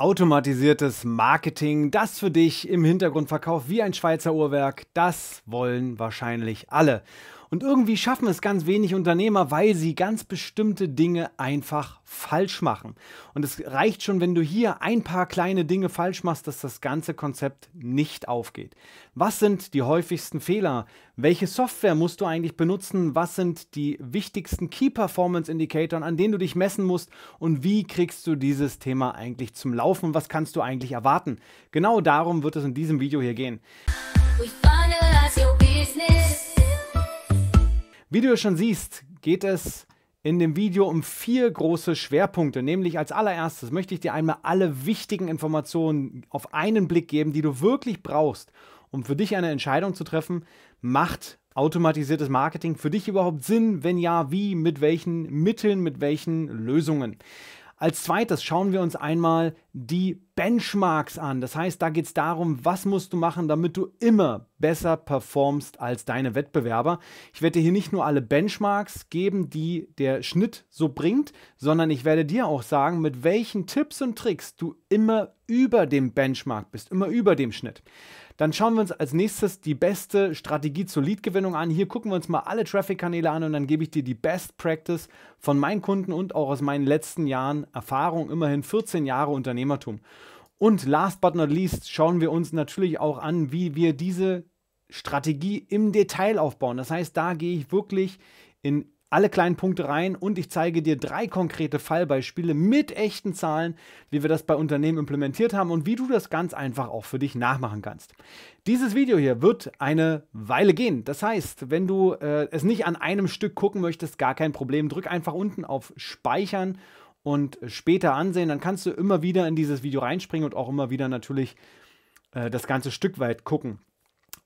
Automatisiertes Marketing, das für dich im Hintergrund verkauft wie ein Schweizer Uhrwerk, das wollen wahrscheinlich alle. Und irgendwie schaffen es ganz wenig Unternehmer, weil sie ganz bestimmte Dinge einfach falsch machen. Und es reicht schon, wenn du hier ein paar kleine Dinge falsch machst, dass das ganze Konzept nicht aufgeht. Was sind die häufigsten Fehler? Welche Software musst du eigentlich benutzen? Was sind die wichtigsten Key Performance Indicators, an denen du dich messen musst? Und wie kriegst du dieses Thema eigentlich zum Laufen? Was kannst du eigentlich erwarten? Genau darum wird es in diesem Video hier gehen. Wie du schon siehst, geht es in dem Video um vier große Schwerpunkte. Nämlich als allererstes möchte ich dir einmal alle wichtigen Informationen auf einen Blick geben, die du wirklich brauchst, um für dich eine Entscheidung zu treffen. Macht automatisiertes Marketing für dich überhaupt Sinn? Wenn ja, wie, mit welchen Mitteln, mit welchen Lösungen? Als zweites schauen wir uns einmal die Benchmarks an. Das heißt, da geht es darum, was musst du machen, damit du immer besser performst als deine Wettbewerber. Ich werde dir hier nicht nur alle Benchmarks geben, die der Schnitt so bringt, sondern ich werde dir auch sagen, mit welchen Tipps und Tricks du immer über dem Benchmark bist, immer über dem Schnitt. Dann schauen wir uns als nächstes die beste Strategie zur Lead-Gewinnung an. Hier gucken wir uns mal alle Traffic-Kanäle an und dann gebe ich dir die Best Practice von meinen Kunden und auch aus meinen letzten Jahren Erfahrung, immerhin 14 Jahre Unternehmertum. Und last but not least schauen wir uns natürlich auch an, wie wir diese Strategie im Detail aufbauen. Das heißt, da gehe ich wirklich in alle kleinen Punkte rein und ich zeige dir drei konkrete Fallbeispiele mit echten Zahlen, wie wir das bei Unternehmen implementiert haben und wie du das ganz einfach auch für dich nachmachen kannst. Dieses Video hier wird eine Weile gehen. Das heißt, wenn du äh, es nicht an einem Stück gucken möchtest, gar kein Problem. Drück einfach unten auf Speichern und später ansehen. Dann kannst du immer wieder in dieses Video reinspringen und auch immer wieder natürlich äh, das ganze Stück weit gucken.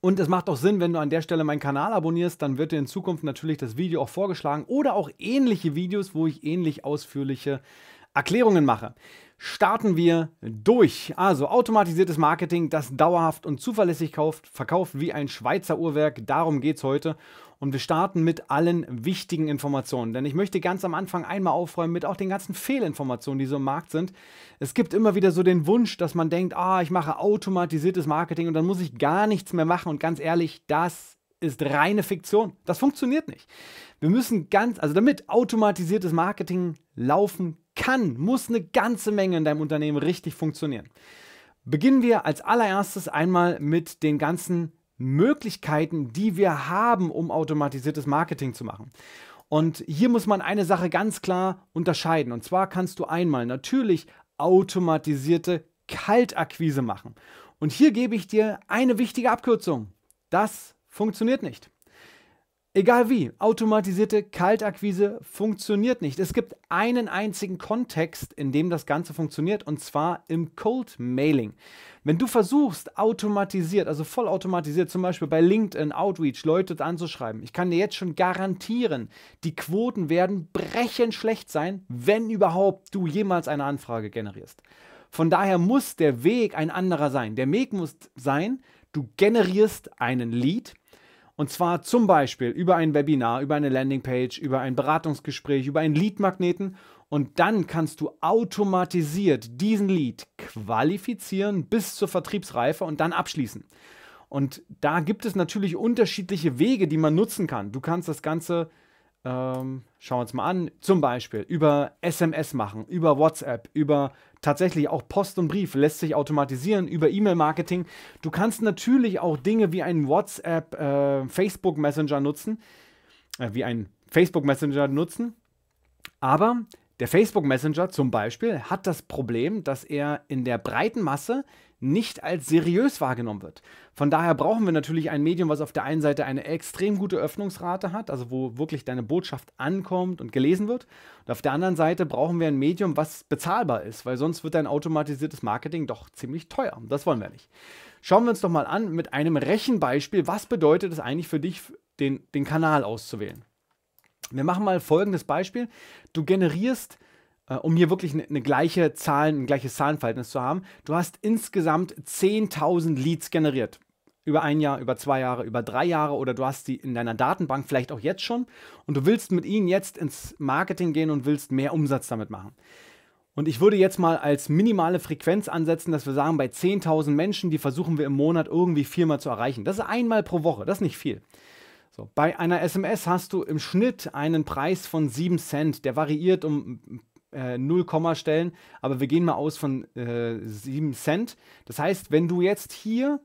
Und es macht auch Sinn, wenn du an der Stelle meinen Kanal abonnierst, dann wird dir in Zukunft natürlich das Video auch vorgeschlagen oder auch ähnliche Videos, wo ich ähnlich ausführliche Erklärungen mache. Starten wir durch. Also automatisiertes Marketing, das dauerhaft und zuverlässig kauft, verkauft wie ein Schweizer Uhrwerk. Darum geht es heute. Und wir starten mit allen wichtigen Informationen. Denn ich möchte ganz am Anfang einmal aufräumen mit auch den ganzen Fehlinformationen, die so im Markt sind. Es gibt immer wieder so den Wunsch, dass man denkt, ah, ich mache automatisiertes Marketing und dann muss ich gar nichts mehr machen. Und ganz ehrlich, das ist reine Fiktion. Das funktioniert nicht. Wir müssen ganz, also damit automatisiertes Marketing laufen kann, muss eine ganze Menge in deinem Unternehmen richtig funktionieren. Beginnen wir als allererstes einmal mit den ganzen Möglichkeiten, die wir haben, um automatisiertes Marketing zu machen. Und hier muss man eine Sache ganz klar unterscheiden. Und zwar kannst du einmal natürlich automatisierte Kaltakquise machen. Und hier gebe ich dir eine wichtige Abkürzung. Das funktioniert nicht. Egal wie, automatisierte Kaltakquise funktioniert nicht. Es gibt einen einzigen Kontext, in dem das Ganze funktioniert, und zwar im Cold Mailing. Wenn du versuchst, automatisiert, also vollautomatisiert, zum Beispiel bei LinkedIn Outreach Leute anzuschreiben, ich kann dir jetzt schon garantieren, die Quoten werden brechend schlecht sein, wenn überhaupt du jemals eine Anfrage generierst. Von daher muss der Weg ein anderer sein. Der Weg muss sein, du generierst einen Lead und zwar zum Beispiel über ein Webinar, über eine Landingpage, über ein Beratungsgespräch, über einen Leadmagneten. Und dann kannst du automatisiert diesen Lead qualifizieren bis zur Vertriebsreife und dann abschließen. Und da gibt es natürlich unterschiedliche Wege, die man nutzen kann. Du kannst das Ganze ähm, schauen wir uns mal an, zum Beispiel über SMS machen, über WhatsApp, über tatsächlich auch Post und Brief lässt sich automatisieren, über E-Mail-Marketing. Du kannst natürlich auch Dinge wie einen WhatsApp, äh, Facebook Messenger nutzen, äh, wie einen Facebook Messenger nutzen, aber der Facebook Messenger zum Beispiel hat das Problem, dass er in der breiten Masse nicht als seriös wahrgenommen wird. Von daher brauchen wir natürlich ein Medium, was auf der einen Seite eine extrem gute Öffnungsrate hat, also wo wirklich deine Botschaft ankommt und gelesen wird. Und auf der anderen Seite brauchen wir ein Medium, was bezahlbar ist, weil sonst wird dein automatisiertes Marketing doch ziemlich teuer. Das wollen wir nicht. Schauen wir uns doch mal an mit einem Rechenbeispiel, was bedeutet es eigentlich für dich, den, den Kanal auszuwählen. Wir machen mal folgendes Beispiel. Du generierst äh, um hier wirklich eine ne gleiche Zahlen, ein gleiches Zahlenverhältnis zu haben, du hast insgesamt 10.000 Leads generiert. Über ein Jahr, über zwei Jahre, über drei Jahre oder du hast sie in deiner Datenbank vielleicht auch jetzt schon und du willst mit ihnen jetzt ins Marketing gehen und willst mehr Umsatz damit machen. Und ich würde jetzt mal als minimale Frequenz ansetzen, dass wir sagen, bei 10.000 Menschen, die versuchen wir im Monat irgendwie viermal zu erreichen. Das ist einmal pro Woche, das ist nicht viel. So, bei einer SMS hast du im Schnitt einen Preis von 7 Cent. Der variiert um ein äh, 0, stellen, aber wir gehen mal aus von äh, 7 Cent. Das heißt, wenn du jetzt hier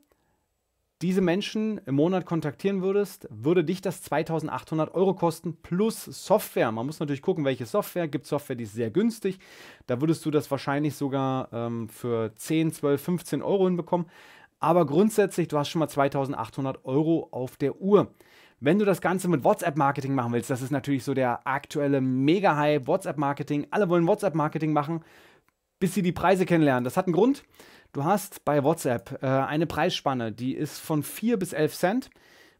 diese Menschen im Monat kontaktieren würdest, würde dich das 2800 Euro kosten plus Software. Man muss natürlich gucken, welche Software. Gibt Software, die ist sehr günstig. Da würdest du das wahrscheinlich sogar ähm, für 10, 12, 15 Euro hinbekommen. Aber grundsätzlich, du hast schon mal 2800 Euro auf der Uhr. Wenn du das Ganze mit WhatsApp-Marketing machen willst, das ist natürlich so der aktuelle Mega-Hype, WhatsApp-Marketing. Alle wollen WhatsApp-Marketing machen, bis sie die Preise kennenlernen. Das hat einen Grund. Du hast bei WhatsApp äh, eine Preisspanne, die ist von 4 bis 11 Cent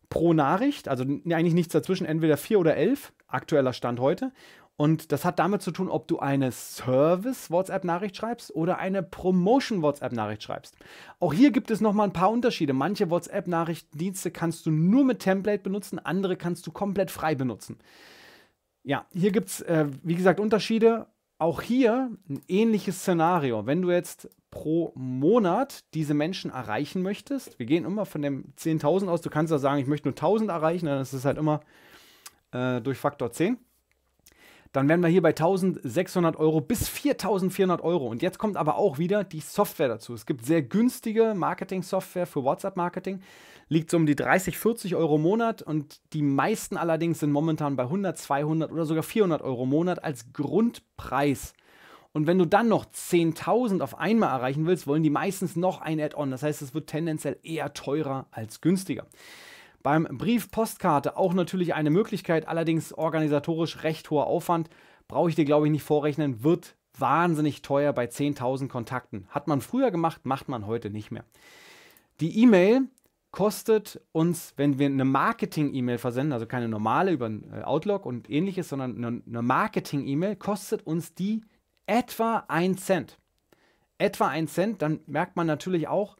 pro Nachricht, also eigentlich nichts dazwischen, entweder 4 oder 11, aktueller Stand heute. Und das hat damit zu tun, ob du eine Service-WhatsApp-Nachricht schreibst oder eine Promotion-WhatsApp-Nachricht schreibst. Auch hier gibt es nochmal ein paar Unterschiede. Manche WhatsApp-Nachrichtendienste kannst du nur mit Template benutzen, andere kannst du komplett frei benutzen. Ja, hier gibt es, äh, wie gesagt, Unterschiede. Auch hier ein ähnliches Szenario. Wenn du jetzt pro Monat diese Menschen erreichen möchtest, wir gehen immer von dem 10.000 aus, du kannst ja sagen, ich möchte nur 1.000 erreichen, dann ist es halt immer äh, durch Faktor 10 dann wären wir hier bei 1600 Euro bis 4400 Euro. Und jetzt kommt aber auch wieder die Software dazu. Es gibt sehr günstige Marketing-Software für WhatsApp-Marketing, liegt so um die 30, 40 Euro im Monat und die meisten allerdings sind momentan bei 100, 200 oder sogar 400 Euro im Monat als Grundpreis. Und wenn du dann noch 10.000 auf einmal erreichen willst, wollen die meistens noch ein Add-on. Das heißt, es wird tendenziell eher teurer als günstiger. Beim Brief Postkarte auch natürlich eine Möglichkeit, allerdings organisatorisch recht hoher Aufwand. Brauche ich dir, glaube ich, nicht vorrechnen, wird wahnsinnig teuer bei 10.000 Kontakten. Hat man früher gemacht, macht man heute nicht mehr. Die E-Mail kostet uns, wenn wir eine Marketing-E-Mail versenden, also keine normale über äh, Outlook und ähnliches, sondern eine Marketing-E-Mail, kostet uns die etwa 1 Cent. Etwa 1 Cent, dann merkt man natürlich auch,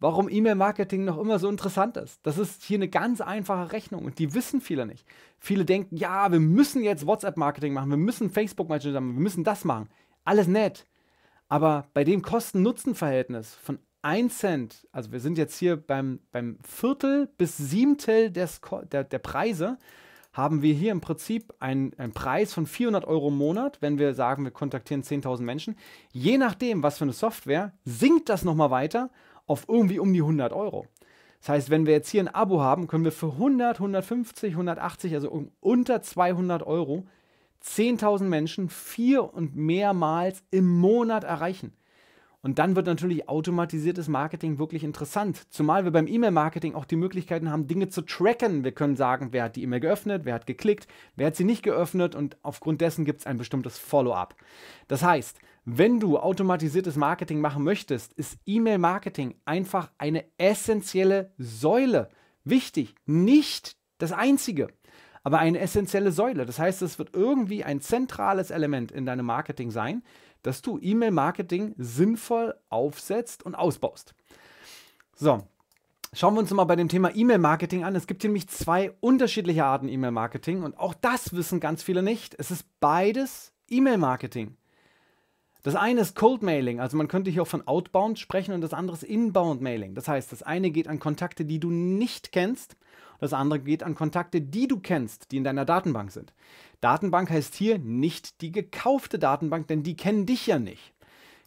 warum E-Mail-Marketing noch immer so interessant ist. Das ist hier eine ganz einfache Rechnung und die wissen viele nicht. Viele denken, ja, wir müssen jetzt WhatsApp-Marketing machen, wir müssen Facebook-Marketing machen, wir müssen das machen. Alles nett. Aber bei dem Kosten-Nutzen-Verhältnis von 1 Cent, also wir sind jetzt hier beim, beim Viertel bis Siebtel des, der, der Preise, haben wir hier im Prinzip einen, einen, Preis von 400 Euro im Monat, wenn wir sagen, wir kontaktieren 10.000 Menschen. Je nachdem, was für eine Software, sinkt das nochmal weiter auf irgendwie um die 100 Euro. Das heißt, wenn wir jetzt hier ein Abo haben, können wir für 100, 150, 180, also um unter 200 Euro 10.000 Menschen vier und mehrmals im Monat erreichen. Und dann wird natürlich automatisiertes Marketing wirklich interessant. Zumal wir beim E-Mail-Marketing auch die Möglichkeiten haben, Dinge zu tracken. Wir können sagen, wer hat die E-Mail geöffnet, wer hat geklickt, wer hat sie nicht geöffnet und aufgrund dessen gibt es ein bestimmtes Follow-up. Das heißt, wenn du automatisiertes Marketing machen möchtest, ist E-Mail-Marketing einfach eine essentielle Säule. Wichtig, nicht das einzige, aber eine essentielle Säule. Das heißt, es wird irgendwie ein zentrales Element in deinem Marketing sein, dass du E-Mail-Marketing sinnvoll aufsetzt und ausbaust. So, Schauen wir uns mal bei dem Thema E-Mail-Marketing an. Es gibt nämlich zwei unterschiedliche Arten E-Mail-Marketing und auch das wissen ganz viele nicht. Es ist beides E-Mail-Marketing. Das eine ist Cold Mailing, also man könnte hier auch von Outbound sprechen und das andere ist Inbound Mailing. Das heißt, das eine geht an Kontakte, die du nicht kennst, das andere geht an Kontakte, die du kennst, die in deiner Datenbank sind. Datenbank heißt hier nicht die gekaufte Datenbank, denn die kennen dich ja nicht.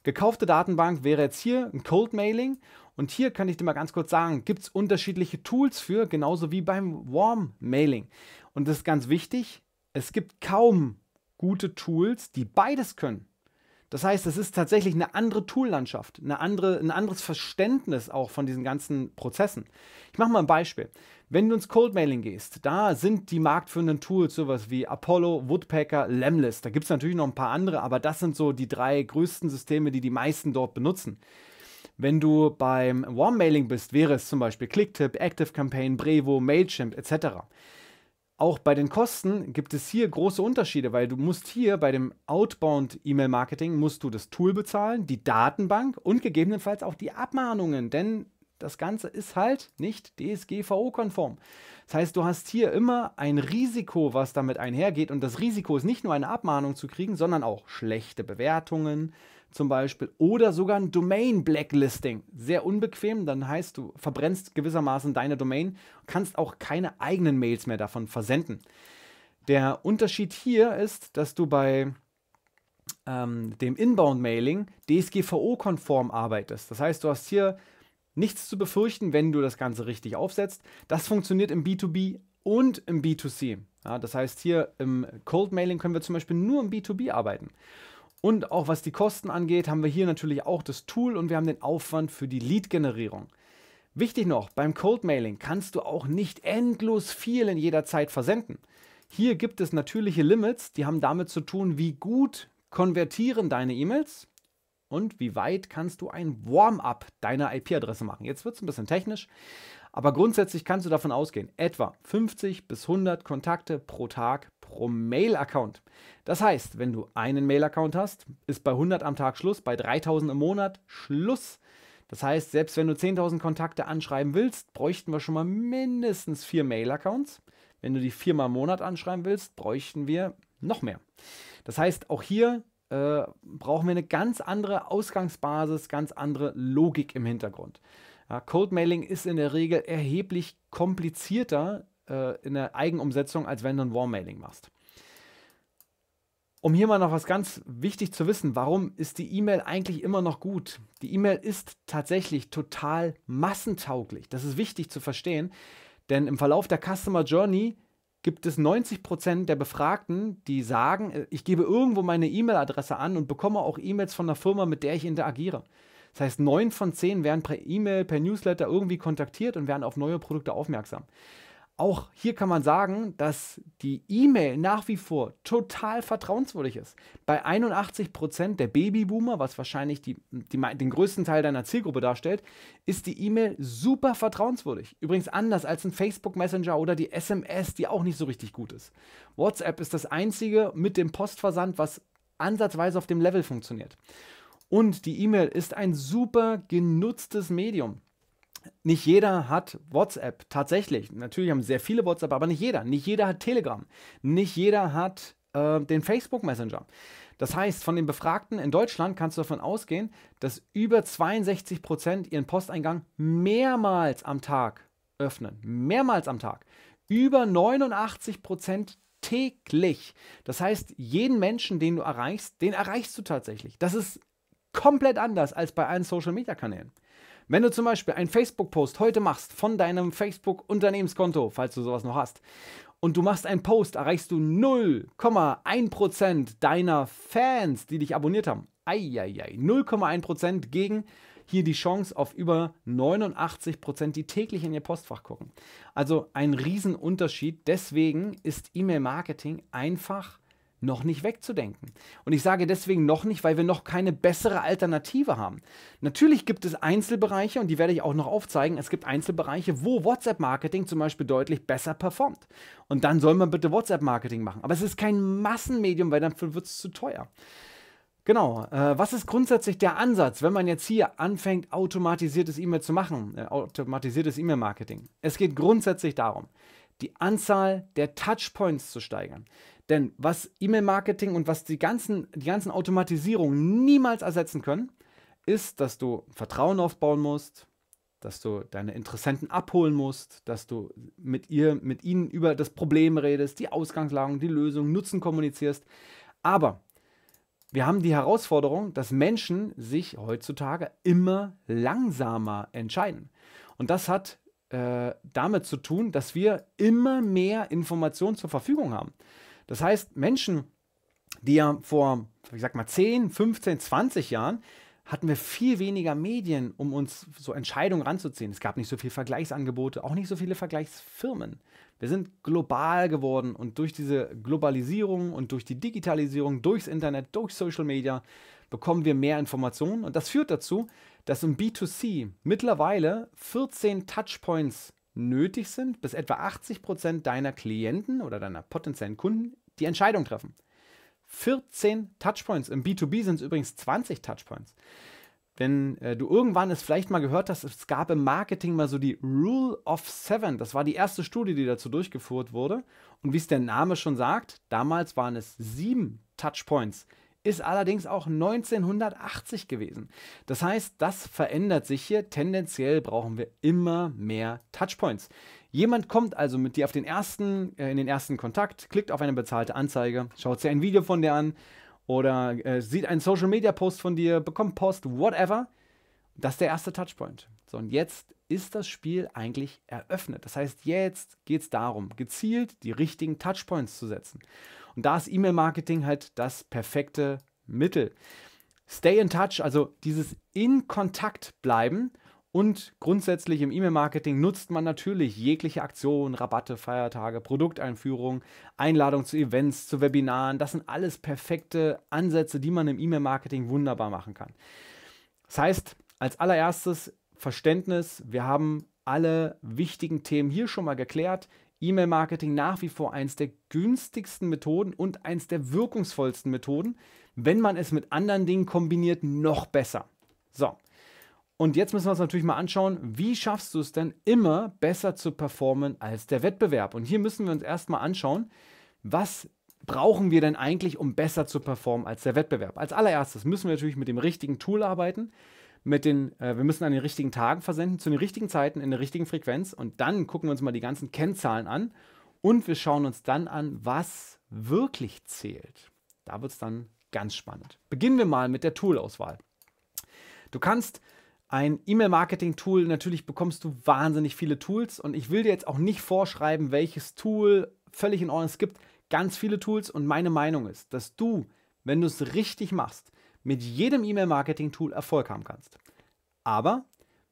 Gekaufte Datenbank wäre jetzt hier ein Cold Mailing und hier kann ich dir mal ganz kurz sagen, gibt es unterschiedliche Tools für, genauso wie beim Warm Mailing. Und das ist ganz wichtig, es gibt kaum gute Tools, die beides können. Das heißt, es ist tatsächlich eine andere Toollandschaft, eine andere, ein anderes Verständnis auch von diesen ganzen Prozessen. Ich mache mal ein Beispiel. Wenn du ins Cold Mailing gehst, da sind die marktführenden Tools sowas wie Apollo, Woodpecker, Lemlist. Da gibt es natürlich noch ein paar andere, aber das sind so die drei größten Systeme, die die meisten dort benutzen. Wenn du beim Warm Mailing bist, wäre es zum Beispiel Clicktip, ActiveCampaign, Brevo, Mailchimp etc. Auch bei den Kosten gibt es hier große Unterschiede, weil du musst hier bei dem Outbound E-Mail Marketing musst du das Tool bezahlen, die Datenbank und gegebenenfalls auch die Abmahnungen, denn das Ganze ist halt nicht DSGVO-konform. Das heißt, du hast hier immer ein Risiko, was damit einhergeht. Und das Risiko ist nicht nur eine Abmahnung zu kriegen, sondern auch schlechte Bewertungen, zum Beispiel oder sogar ein Domain-Blacklisting. Sehr unbequem, dann heißt du, verbrennst gewissermaßen deine Domain, kannst auch keine eigenen Mails mehr davon versenden. Der Unterschied hier ist, dass du bei ähm, dem Inbound-Mailing DSGVO-konform arbeitest. Das heißt, du hast hier nichts zu befürchten, wenn du das Ganze richtig aufsetzt. Das funktioniert im B2B und im B2C. Ja, das heißt, hier im Cold Mailing können wir zum Beispiel nur im B2B arbeiten. Und auch was die Kosten angeht, haben wir hier natürlich auch das Tool und wir haben den Aufwand für die Lead-Generierung. Wichtig noch, beim Cold Mailing kannst du auch nicht endlos viel in jeder Zeit versenden. Hier gibt es natürliche Limits, die haben damit zu tun, wie gut konvertieren deine E-Mails und wie weit kannst du ein Warm-up deiner IP-Adresse machen. Jetzt wird es ein bisschen technisch, aber grundsätzlich kannst du davon ausgehen, etwa 50 bis 100 Kontakte pro Tag pro Mail-Account. Das heißt, wenn du einen Mail-Account hast, ist bei 100 am Tag Schluss, bei 3000 im Monat Schluss. Das heißt, selbst wenn du 10.000 Kontakte anschreiben willst, bräuchten wir schon mal mindestens vier Mail-Accounts. Wenn du die viermal im Monat anschreiben willst, bräuchten wir noch mehr. Das heißt, auch hier äh, brauchen wir eine ganz andere Ausgangsbasis, ganz andere Logik im Hintergrund. Ja, Cold Mailing ist in der Regel erheblich komplizierter äh, in der Eigenumsetzung, als wenn du ein Warmailing machst. Um hier mal noch was ganz wichtig zu wissen, warum ist die E-Mail eigentlich immer noch gut? Die E-Mail ist tatsächlich total massentauglich. Das ist wichtig zu verstehen, denn im Verlauf der Customer Journey gibt es 90% der Befragten, die sagen, äh, ich gebe irgendwo meine E-Mail-Adresse an und bekomme auch E-Mails von der Firma, mit der ich interagiere. Das heißt, 9 von 10 werden per E-Mail, per Newsletter irgendwie kontaktiert und werden auf neue Produkte aufmerksam auch hier kann man sagen, dass die E-Mail nach wie vor total vertrauenswürdig ist. Bei 81% Prozent der Babyboomer, was wahrscheinlich die, die, den größten Teil deiner Zielgruppe darstellt, ist die E-Mail super vertrauenswürdig. Übrigens anders als ein Facebook Messenger oder die SMS, die auch nicht so richtig gut ist. WhatsApp ist das einzige mit dem Postversand, was ansatzweise auf dem Level funktioniert. Und die E-Mail ist ein super genutztes Medium. Nicht jeder hat WhatsApp, tatsächlich. Natürlich haben sehr viele WhatsApp, aber nicht jeder. Nicht jeder hat Telegram. Nicht jeder hat äh, den Facebook Messenger. Das heißt, von den Befragten in Deutschland kannst du davon ausgehen, dass über 62 Prozent ihren Posteingang mehrmals am Tag öffnen. Mehrmals am Tag. Über 89 Prozent täglich. Das heißt, jeden Menschen, den du erreichst, den erreichst du tatsächlich. Das ist komplett anders als bei allen Social-Media-Kanälen. Wenn du zum Beispiel einen Facebook-Post heute machst von deinem Facebook-Unternehmenskonto, falls du sowas noch hast, und du machst einen Post, erreichst du 0,1% deiner Fans, die dich abonniert haben. Eieiei, 0,1% gegen hier die Chance auf über 89 die täglich in ihr Postfach gucken. Also ein Riesenunterschied. Deswegen ist E-Mail-Marketing einfach noch nicht wegzudenken. Und ich sage deswegen noch nicht, weil wir noch keine bessere Alternative haben. Natürlich gibt es Einzelbereiche, und die werde ich auch noch aufzeigen, es gibt Einzelbereiche, wo WhatsApp-Marketing zum Beispiel deutlich besser performt. Und dann soll man bitte WhatsApp-Marketing machen. Aber es ist kein Massenmedium, weil dann wird es zu teuer. Genau. Äh, was ist grundsätzlich der Ansatz, wenn man jetzt hier anfängt, automatisiertes E-Mail zu machen, äh, automatisiertes E-Mail-Marketing? Es geht grundsätzlich darum, die Anzahl der Touchpoints zu steigern. Denn was E-Mail-Marketing und was die ganzen, die ganzen Automatisierungen niemals ersetzen können, ist, dass du Vertrauen aufbauen musst, dass du deine Interessenten abholen musst, dass du mit ihr, mit ihnen über das Problem redest, die Ausgangslage, die Lösung, Nutzen kommunizierst. Aber wir haben die Herausforderung, dass Menschen sich heutzutage immer langsamer entscheiden. Und das hat äh, damit zu tun, dass wir immer mehr Informationen zur Verfügung haben. Das heißt, Menschen, die ja vor, ich sag mal, 10, 15, 20 Jahren hatten wir viel weniger Medien, um uns so Entscheidungen ranzuziehen. Es gab nicht so viele Vergleichsangebote, auch nicht so viele Vergleichsfirmen. Wir sind global geworden und durch diese Globalisierung und durch die Digitalisierung, durchs Internet, durch Social Media bekommen wir mehr Informationen und das führt dazu, dass im B2C mittlerweile 14 Touchpoints nötig sind, bis etwa 80 Prozent deiner Klienten oder deiner potenziellen Kunden die Entscheidung treffen. 14 Touchpoints. Im B2B sind es übrigens 20 Touchpoints. Wenn äh, du irgendwann es vielleicht mal gehört hast, es gab im Marketing mal so die Rule of Seven. Das war die erste Studie, die dazu durchgeführt wurde. Und wie es der Name schon sagt, damals waren es sieben Touchpoints, ist allerdings auch 1980 gewesen. Das heißt, das verändert sich hier. Tendenziell brauchen wir immer mehr Touchpoints. Jemand kommt also mit dir auf den ersten, äh, in den ersten Kontakt, klickt auf eine bezahlte Anzeige, schaut sich ein Video von dir an oder äh, sieht einen Social Media Post von dir, bekommt Post, whatever. Das ist der erste Touchpoint. So, und jetzt ist das Spiel eigentlich eröffnet. Das heißt, jetzt geht es darum, gezielt die richtigen Touchpoints zu setzen. Und da ist E-Mail-Marketing halt das perfekte Mittel. Stay in touch, also dieses in Kontakt bleiben. Und grundsätzlich im E-Mail-Marketing nutzt man natürlich jegliche Aktionen, Rabatte, Feiertage, Produkteinführungen, Einladungen zu Events, zu Webinaren. Das sind alles perfekte Ansätze, die man im E-Mail-Marketing wunderbar machen kann. Das heißt, als allererstes Verständnis, wir haben alle wichtigen Themen hier schon mal geklärt. E-Mail-Marketing nach wie vor eines der günstigsten Methoden und eines der wirkungsvollsten Methoden. Wenn man es mit anderen Dingen kombiniert, noch besser. So, und jetzt müssen wir uns natürlich mal anschauen, wie schaffst du es denn immer besser zu performen als der Wettbewerb? Und hier müssen wir uns erstmal anschauen, was brauchen wir denn eigentlich, um besser zu performen als der Wettbewerb? Als allererstes müssen wir natürlich mit dem richtigen Tool arbeiten mit den, äh, wir müssen an den richtigen Tagen versenden, zu den richtigen Zeiten, in der richtigen Frequenz und dann gucken wir uns mal die ganzen Kennzahlen an und wir schauen uns dann an, was wirklich zählt. Da wird es dann ganz spannend. Beginnen wir mal mit der Tool-Auswahl. Du kannst ein E-Mail-Marketing-Tool, natürlich bekommst du wahnsinnig viele Tools und ich will dir jetzt auch nicht vorschreiben, welches Tool völlig in Ordnung. Es gibt ganz viele Tools und meine Meinung ist, dass du, wenn du es richtig machst, mit jedem E-Mail-Marketing-Tool Erfolg haben kannst. Aber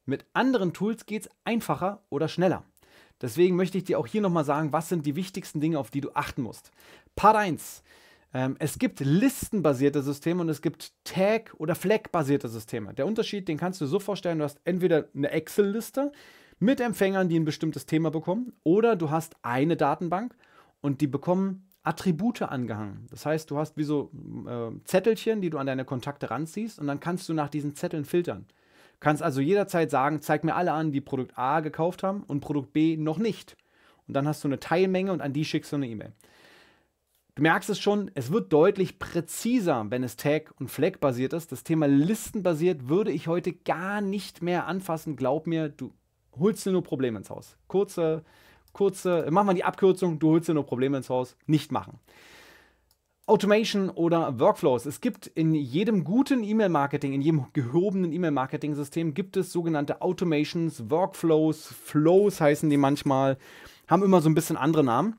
mit anderen Tools geht es einfacher oder schneller. Deswegen möchte ich dir auch hier nochmal sagen, was sind die wichtigsten Dinge, auf die du achten musst. Part 1. Ähm, es gibt listenbasierte Systeme und es gibt Tag- oder Flag-basierte Systeme. Der Unterschied, den kannst du so vorstellen, du hast entweder eine Excel-Liste mit Empfängern, die ein bestimmtes Thema bekommen, oder du hast eine Datenbank und die bekommen Attribute angehangen. Das heißt, du hast wie so äh, Zettelchen, die du an deine Kontakte ranziehst und dann kannst du nach diesen Zetteln filtern. Kannst also jederzeit sagen, zeig mir alle an, die Produkt A gekauft haben und Produkt B noch nicht. Und dann hast du eine Teilmenge und an die schickst du eine E-Mail. Du merkst es schon, es wird deutlich präziser, wenn es Tag- und Flag-basiert ist. Das Thema Listen-basiert würde ich heute gar nicht mehr anfassen. Glaub mir, du holst dir nur Probleme ins Haus. Kurze kurze, mach mal die Abkürzung, du holst dir nur Probleme ins Haus, nicht machen. Automation oder Workflows. Es gibt in jedem guten E-Mail-Marketing, in jedem gehobenen E-Mail-Marketing-System gibt es sogenannte Automations, Workflows, Flows heißen die manchmal, haben immer so ein bisschen andere Namen.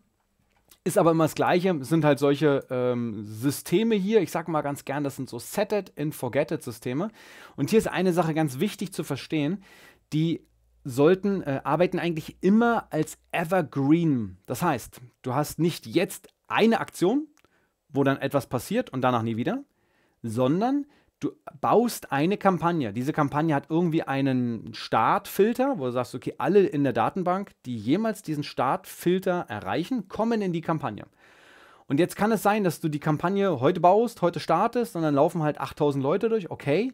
Ist aber immer das Gleiche, sind halt solche ähm, Systeme hier. Ich sage mal ganz gern, das sind so Set-It in Forget-It-Systeme. Und hier ist eine Sache ganz wichtig zu verstehen. Die sollten, äh, arbeiten eigentlich immer als Evergreen. Das heißt, du hast nicht jetzt eine Aktion, wo dann etwas passiert und danach nie wieder, sondern du baust eine Kampagne. Diese Kampagne hat irgendwie einen Startfilter, wo du sagst, okay, alle in der Datenbank, die jemals diesen Startfilter erreichen, kommen in die Kampagne. Und jetzt kann es sein, dass du die Kampagne heute baust, heute startest und dann laufen halt 8000 Leute durch, okay.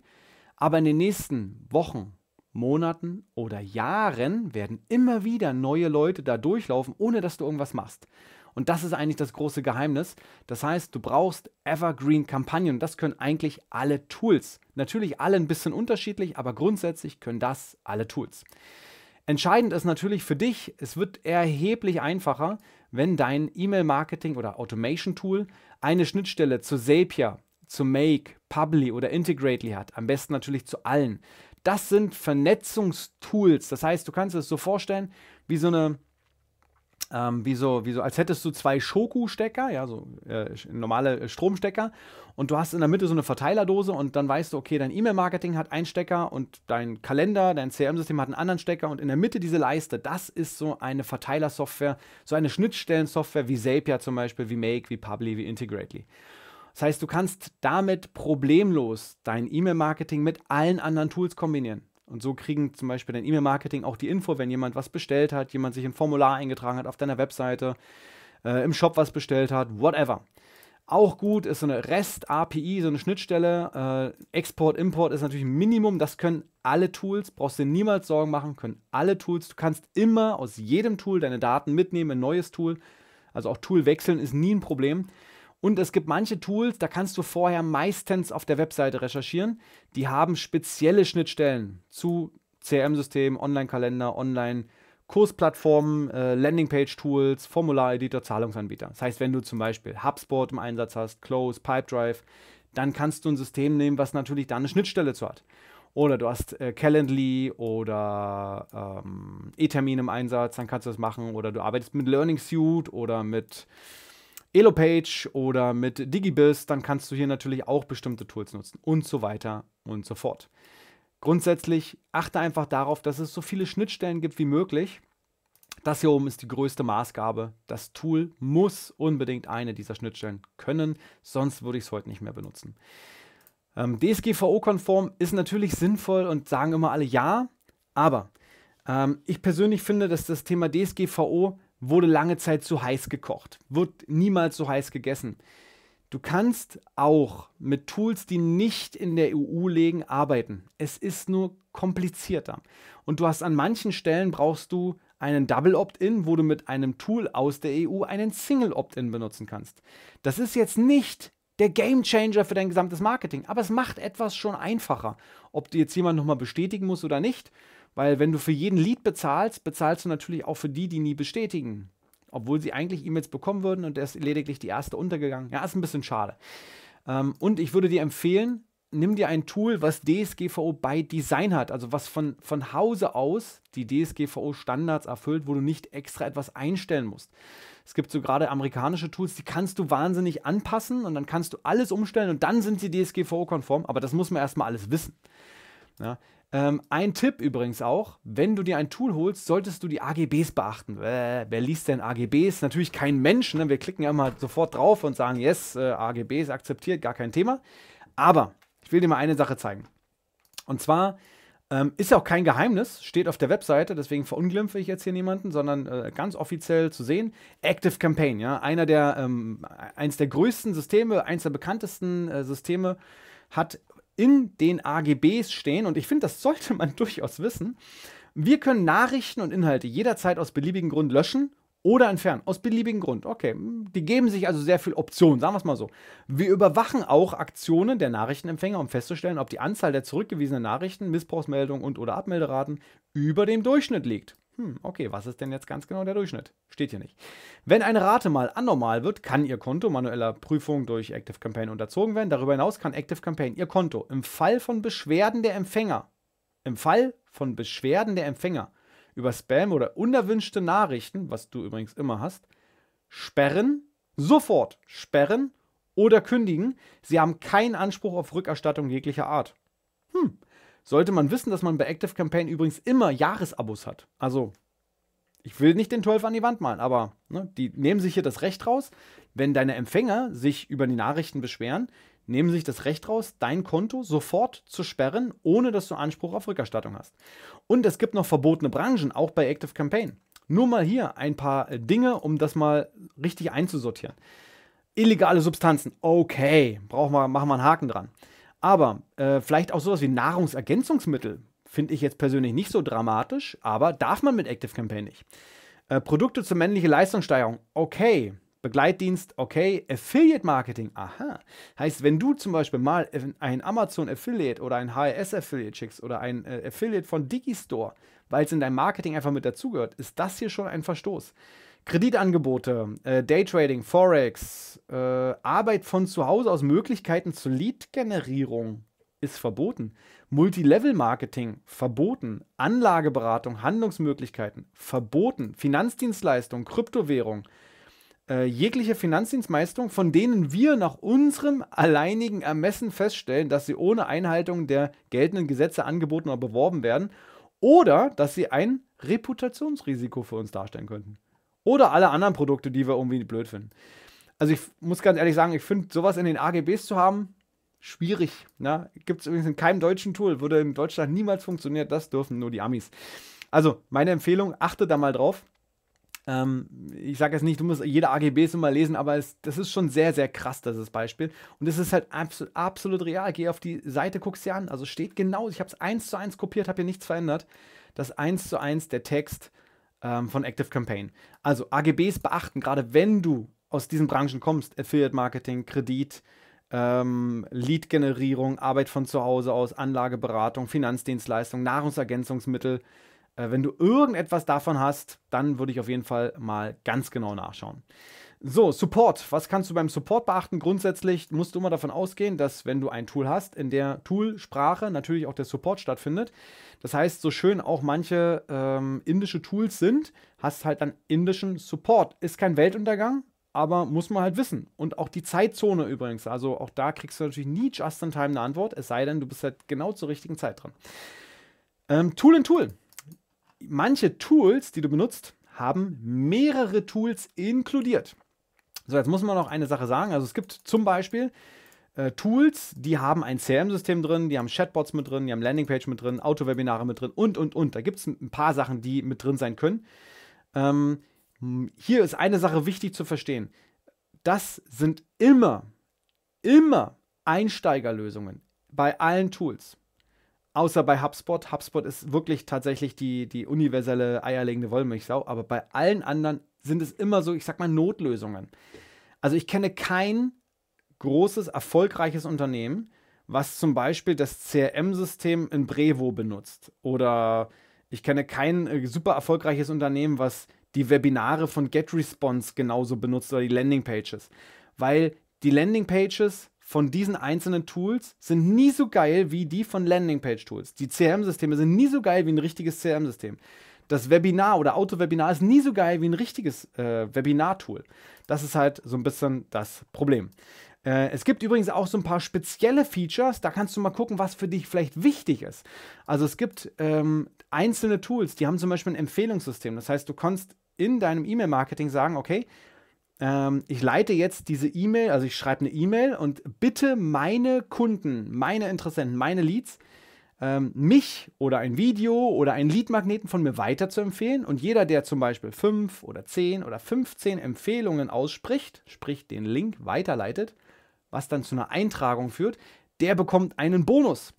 Aber in den nächsten Wochen, Monaten oder Jahren werden immer wieder neue Leute da durchlaufen, ohne dass du irgendwas machst. Und das ist eigentlich das große Geheimnis. Das heißt, du brauchst Evergreen-Kampagnen. Das können eigentlich alle Tools. Natürlich alle ein bisschen unterschiedlich, aber grundsätzlich können das alle Tools. Entscheidend ist natürlich für dich, es wird erheblich einfacher, wenn dein E-Mail-Marketing oder Automation-Tool eine Schnittstelle zu Zapier, zu Make, Publi oder Integrately hat. Am besten natürlich zu allen. Das sind Vernetzungstools. Das heißt, du kannst es so vorstellen, wie so eine, ähm, wie, so, wie so, als hättest du zwei Schoku-Stecker, ja, so äh, normale äh, Stromstecker, und du hast in der Mitte so eine Verteilerdose und dann weißt du, okay, dein E-Mail-Marketing hat einen Stecker und dein Kalender, dein CRM-System hat einen anderen Stecker und in der Mitte diese Leiste, das ist so eine Verteilersoftware, so eine Schnittstellensoftware wie Zapier zum Beispiel, wie Make, wie Publi, wie Integrately. Das heißt, du kannst damit problemlos dein E-Mail-Marketing mit allen anderen Tools kombinieren. Und so kriegen zum Beispiel dein E-Mail-Marketing auch die Info, wenn jemand was bestellt hat, jemand sich ein Formular eingetragen hat auf deiner Webseite, äh, im Shop was bestellt hat, whatever. Auch gut ist so eine REST-API, so eine Schnittstelle. Äh, Export, Import ist natürlich ein Minimum. Das können alle Tools. Brauchst dir niemals Sorgen machen, können alle Tools. Du kannst immer aus jedem Tool deine Daten mitnehmen, ein neues Tool. Also auch Tool wechseln ist nie ein Problem. Und es gibt manche Tools, da kannst du vorher meistens auf der Webseite recherchieren. Die haben spezielle Schnittstellen zu CRM-Systemen, Online-Kalender, Online-Kursplattformen, äh, Landingpage-Tools, Formulareditor, Zahlungsanbieter. Das heißt, wenn du zum Beispiel HubSpot im Einsatz hast, Close, Pipedrive, dann kannst du ein System nehmen, was natürlich da eine Schnittstelle zu hat. Oder du hast äh, Calendly oder ähm, E-Termin im Einsatz, dann kannst du das machen. Oder du arbeitest mit Learning Suite oder mit Elopage oder mit Digibiz, dann kannst du hier natürlich auch bestimmte Tools nutzen und so weiter und so fort. Grundsätzlich achte einfach darauf, dass es so viele Schnittstellen gibt wie möglich. Das hier oben ist die größte Maßgabe. Das Tool muss unbedingt eine dieser Schnittstellen können, sonst würde ich es heute nicht mehr benutzen. Ähm, DSGVO-konform ist natürlich sinnvoll und sagen immer alle ja, aber ähm, ich persönlich finde, dass das Thema DSGVO wurde lange Zeit zu heiß gekocht, wird niemals so heiß gegessen. Du kannst auch mit Tools, die nicht in der EU liegen, arbeiten. Es ist nur komplizierter. Und du hast an manchen Stellen brauchst du einen Double Opt-in, wo du mit einem Tool aus der EU einen Single Opt-in benutzen kannst. Das ist jetzt nicht der Changer für dein gesamtes Marketing. Aber es macht etwas schon einfacher, ob du jetzt jemanden nochmal bestätigen musst oder nicht. Weil wenn du für jeden Lead bezahlst, bezahlst du natürlich auch für die, die nie bestätigen. Obwohl sie eigentlich E-Mails bekommen würden und der ist lediglich die erste untergegangen. Ja, ist ein bisschen schade. Ähm, und ich würde dir empfehlen, nimm dir ein Tool, was DSGVO bei Design hat, also was von, von Hause aus die DSGVO-Standards erfüllt, wo du nicht extra etwas einstellen musst. Es gibt so gerade amerikanische Tools, die kannst du wahnsinnig anpassen und dann kannst du alles umstellen und dann sind sie DSGVO-konform, aber das muss man erstmal alles wissen. Ja. Ähm, ein Tipp übrigens auch, wenn du dir ein Tool holst, solltest du die AGBs beachten. Äh, wer liest denn AGBs? Natürlich kein Mensch. Ne? Wir klicken ja immer sofort drauf und sagen, yes, äh, AGBs akzeptiert, gar kein Thema. Aber ich will dir mal eine Sache zeigen. Und zwar ähm, ist ja auch kein Geheimnis, steht auf der Webseite, deswegen verunglimpfe ich jetzt hier niemanden, sondern äh, ganz offiziell zu sehen. Active Campaign, ja, einer der, ähm, eins der größten Systeme, eins der bekanntesten äh, Systeme, hat in den AGBs stehen, und ich finde, das sollte man durchaus wissen. Wir können Nachrichten und Inhalte jederzeit aus beliebigen Grund löschen oder entfernen. Aus beliebigen Grund. Okay, die geben sich also sehr viel Optionen, sagen wir es mal so. Wir überwachen auch Aktionen der Nachrichtenempfänger, um festzustellen, ob die Anzahl der zurückgewiesenen Nachrichten, Missbrauchsmeldungen und oder Abmelderaten über dem Durchschnitt liegt. Hm, okay, was ist denn jetzt ganz genau der Durchschnitt? Steht hier nicht. Wenn eine Rate mal anormal wird, kann Ihr Konto manueller Prüfung durch Active Campaign unterzogen werden. Darüber hinaus kann Active Campaign Ihr Konto im Fall von Beschwerden der Empfänger, im Fall von Beschwerden der Empfänger über Spam oder unerwünschte Nachrichten, was du übrigens immer hast, sperren, sofort sperren oder kündigen. Sie haben keinen Anspruch auf Rückerstattung jeglicher Art. Hm. Sollte man wissen, dass man bei Active Campaign übrigens immer Jahresabos hat. Also, ich will nicht den Teufel an die Wand malen, aber ne, die nehmen sich hier das Recht raus, wenn deine Empfänger sich über die Nachrichten beschweren, nehmen sich das Recht raus, dein Konto sofort zu sperren, ohne dass du Anspruch auf Rückerstattung hast. Und es gibt noch verbotene Branchen, auch bei Active Campaign. Nur mal hier ein paar äh, Dinge, um das mal richtig einzusortieren. Illegale Substanzen, okay, brauchen wir, machen wir einen Haken dran. Aber äh, vielleicht auch sowas wie Nahrungsergänzungsmittel finde ich jetzt persönlich nicht so dramatisch, aber darf man mit Active Campaign nicht. Äh, Produkte zur männlichen Leistungssteigerung, okay, Begleitdienst, okay, Affiliate Marketing, aha. Heißt, wenn du zum Beispiel mal ein Amazon Affiliate oder ein HRS Affiliate schickst oder ein äh, Affiliate von Digistore, weil es in deinem Marketing einfach mit dazugehört, ist das hier schon ein Verstoß. Kreditangebote, äh, Daytrading, Forex, äh, Arbeit von zu Hause aus, Möglichkeiten zur Lead-Generierung ist verboten. Multilevel-Marketing verboten. Anlageberatung, Handlungsmöglichkeiten verboten. Finanzdienstleistung, Kryptowährung verboten. Äh, jegliche Finanzdienstleistung, von denen wir nach unserem alleinigen Ermessen feststellen, dass sie ohne Einhaltung der geltenden Gesetze angeboten oder beworben werden oder dass sie ein Reputationsrisiko für uns darstellen könnten. Oder alle anderen Produkte, die wir irgendwie blöd finden. Also ich muss ganz ehrlich sagen, ich finde sowas in den AGBs zu haben, schwierig. Ne? Gibt es übrigens in keinem deutschen Tool, würde in Deutschland niemals funktionieren, das dürfen nur die Amis. Also meine Empfehlung, achte da mal drauf. Ähm, ich sage jetzt nicht, du musst jede AGBs immer lesen, aber es, das ist schon sehr, sehr krass, dieses Beispiel. Und es ist halt absolut, absolut real. Geh auf die Seite, guck sie an. Also steht genau, ich habe es eins zu eins kopiert, habe hier nichts verändert. Das eins zu eins der Text ähm, von Active Campaign. Also AGBs beachten, gerade wenn du aus diesen Branchen kommst, Affiliate Marketing, Kredit, ähm, Lead-Generierung, Arbeit von zu Hause aus, Anlageberatung, Finanzdienstleistung, Nahrungsergänzungsmittel, äh, wenn du irgendetwas davon hast, dann würde ich auf jeden Fall mal ganz genau nachschauen. So, Support. Was kannst du beim Support beachten? Grundsätzlich musst du immer davon ausgehen, dass wenn du ein Tool hast, in der Toolsprache natürlich auch der Support stattfindet. Das heißt, so schön auch manche ähm, indische Tools sind, hast halt dann indischen Support. Ist kein Weltuntergang, aber muss man halt wissen. Und auch die Zeitzone übrigens. Also auch da kriegst du natürlich nie just in time eine Antwort, es sei denn, du bist halt genau zur richtigen Zeit dran. Ähm, Tool in Tool manche Tools, die du benutzt, haben mehrere Tools inkludiert. So, jetzt muss man noch eine Sache sagen. Also es gibt zum Beispiel äh, Tools, die haben ein CRM-System drin, die haben Chatbots mit drin, die haben Landingpage mit drin, Auto-Webinare mit drin und, und, und. Da gibt es ein paar Sachen, die mit drin sein können. Ähm, hier ist eine Sache wichtig zu verstehen. Das sind immer, immer Einsteigerlösungen bei allen Tools. Außer bei HubSpot. HubSpot ist wirklich tatsächlich die, die universelle eierlegende Wollmilchsau. Aber bei allen anderen sind es immer so, ich sag mal, Notlösungen. Also ich kenne kein großes, erfolgreiches Unternehmen, was zum Beispiel das CRM-System in Brevo benutzt. Oder ich kenne kein äh, super erfolgreiches Unternehmen, was die Webinare von GetResponse genauso benutzt oder die Landingpages. Weil die Landingpages von diesen einzelnen Tools sind nie so geil wie die von Landingpage-Tools. Die CRM-Systeme sind nie so geil wie ein richtiges CRM-System. Das Webinar oder Auto-Webinar ist nie so geil wie ein richtiges äh, Webinar-Tool. Das ist halt so ein bisschen das Problem. Äh, es gibt übrigens auch so ein paar spezielle Features, da kannst du mal gucken, was für dich vielleicht wichtig ist. Also es gibt ähm, einzelne Tools, die haben zum Beispiel ein Empfehlungssystem. Das heißt, du kannst in deinem E-Mail-Marketing sagen, okay, ähm, ich leite jetzt diese E-Mail, also ich schreibe eine E-Mail und bitte meine Kunden, meine Interessenten, meine Leads, ähm, mich oder ein Video oder einen Leadmagneten von mir weiterzuempfehlen. Und jeder, der zum Beispiel 5 oder 10 oder 15 Empfehlungen ausspricht, sprich den Link weiterleitet, was dann zu einer Eintragung führt, der bekommt einen Bonus.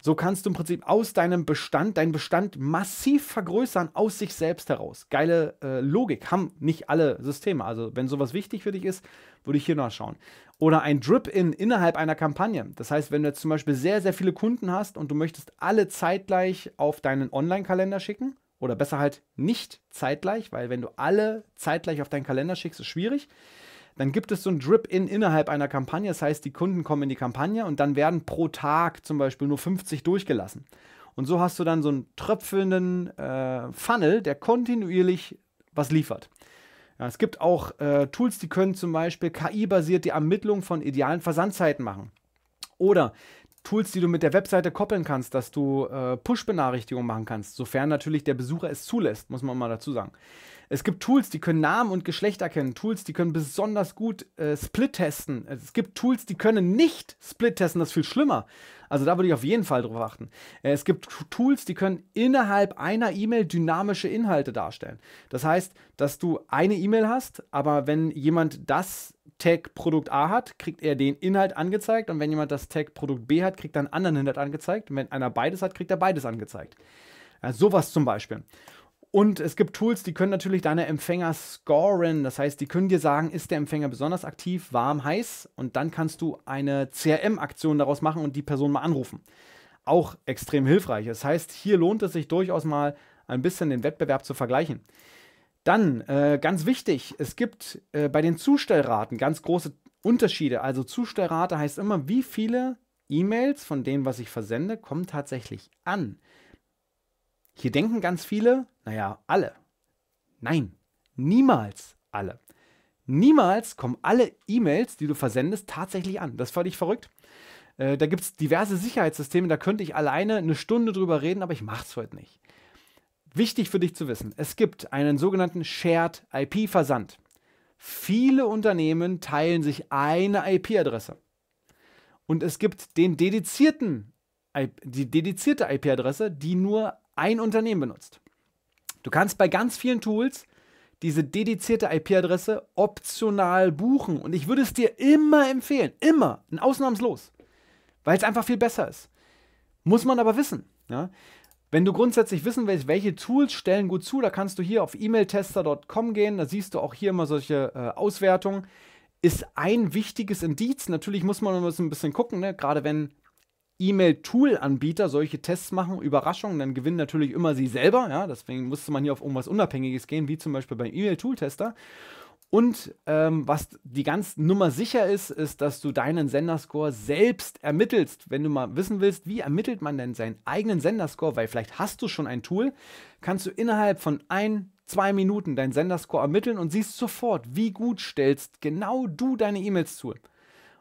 So kannst du im Prinzip aus deinem Bestand, deinen Bestand massiv vergrößern aus sich selbst heraus. Geile äh, Logik haben nicht alle Systeme. Also wenn sowas wichtig für dich ist, würde ich hier noch schauen. Oder ein Drip-In innerhalb einer Kampagne. Das heißt, wenn du jetzt zum Beispiel sehr, sehr viele Kunden hast und du möchtest alle zeitgleich auf deinen Online-Kalender schicken, oder besser halt nicht zeitgleich, weil wenn du alle zeitgleich auf deinen Kalender schickst, ist schwierig. Dann gibt es so ein Drip-In innerhalb einer Kampagne. Das heißt, die Kunden kommen in die Kampagne und dann werden pro Tag zum Beispiel nur 50 durchgelassen. Und so hast du dann so einen tröpfelnden äh, Funnel, der kontinuierlich was liefert. Ja, es gibt auch äh, Tools, die können zum Beispiel KI-basiert die Ermittlung von idealen Versandzeiten machen. Oder Tools, die du mit der Webseite koppeln kannst, dass du äh, Push-Benachrichtigungen machen kannst, sofern natürlich der Besucher es zulässt, muss man mal dazu sagen. Es gibt Tools, die können Namen und Geschlecht erkennen. Tools, die können besonders gut äh, Split testen. Es gibt Tools, die können nicht Split testen. Das ist viel schlimmer. Also da würde ich auf jeden Fall drauf achten. Äh, es gibt Tools, die können innerhalb einer E-Mail dynamische Inhalte darstellen. Das heißt, dass du eine E-Mail hast, aber wenn jemand das Tag Produkt A hat, kriegt er den Inhalt angezeigt und wenn jemand das Tag Produkt B hat, kriegt er einen anderen Inhalt angezeigt und wenn einer beides hat, kriegt er beides angezeigt. Ja, sowas zum Beispiel. Und es gibt Tools, die können natürlich deine Empfänger scoren. Das heißt, die können dir sagen, ist der Empfänger besonders aktiv, warm, heiß. Und dann kannst du eine CRM-Aktion daraus machen und die Person mal anrufen. Auch extrem hilfreich. Das heißt, hier lohnt es sich durchaus mal ein bisschen den Wettbewerb zu vergleichen. Dann, äh, ganz wichtig, es gibt äh, bei den Zustellraten ganz große Unterschiede. Also Zustellrate heißt immer, wie viele E-Mails von dem, was ich versende, kommen tatsächlich an. Hier denken ganz viele, naja, alle. Nein, niemals alle. Niemals kommen alle E-Mails, die du versendest, tatsächlich an. Das ist völlig verrückt. Äh, da gibt es diverse Sicherheitssysteme, da könnte ich alleine eine Stunde drüber reden, aber ich mache es heute nicht. Wichtig für dich zu wissen, es gibt einen sogenannten Shared IP-Versand. Viele Unternehmen teilen sich eine IP-Adresse. Und es gibt den dedizierten, die dedizierte IP-Adresse, die nur ein Unternehmen benutzt. Du kannst bei ganz vielen Tools diese dedizierte IP-Adresse optional buchen. Und ich würde es dir immer empfehlen, immer, ausnahmslos, weil es einfach viel besser ist. Muss man aber wissen. Ja? Wenn du grundsätzlich wissen willst, welche Tools stellen gut zu, da kannst du hier auf emailtester.com gehen, da siehst du auch hier immer solche äh, Auswertungen. Ist ein wichtiges Indiz. Natürlich muss man immer so ein bisschen gucken, ne? gerade wenn E-Mail-Tool-Anbieter solche Tests machen, Überraschungen, dann gewinnen natürlich immer sie selber. Ja? Deswegen musste man hier auf irgendwas Unabhängiges gehen, wie zum Beispiel beim E-Mail-Tool-Tester. Und ähm, was die ganze Nummer sicher ist, ist, dass du deinen Senderscore selbst ermittelst. Wenn du mal wissen willst, wie ermittelt man denn seinen eigenen Senderscore, weil vielleicht hast du schon ein Tool, kannst du innerhalb von ein, zwei Minuten deinen Senderscore ermitteln und siehst sofort, wie gut stellst genau du deine E-Mails zu.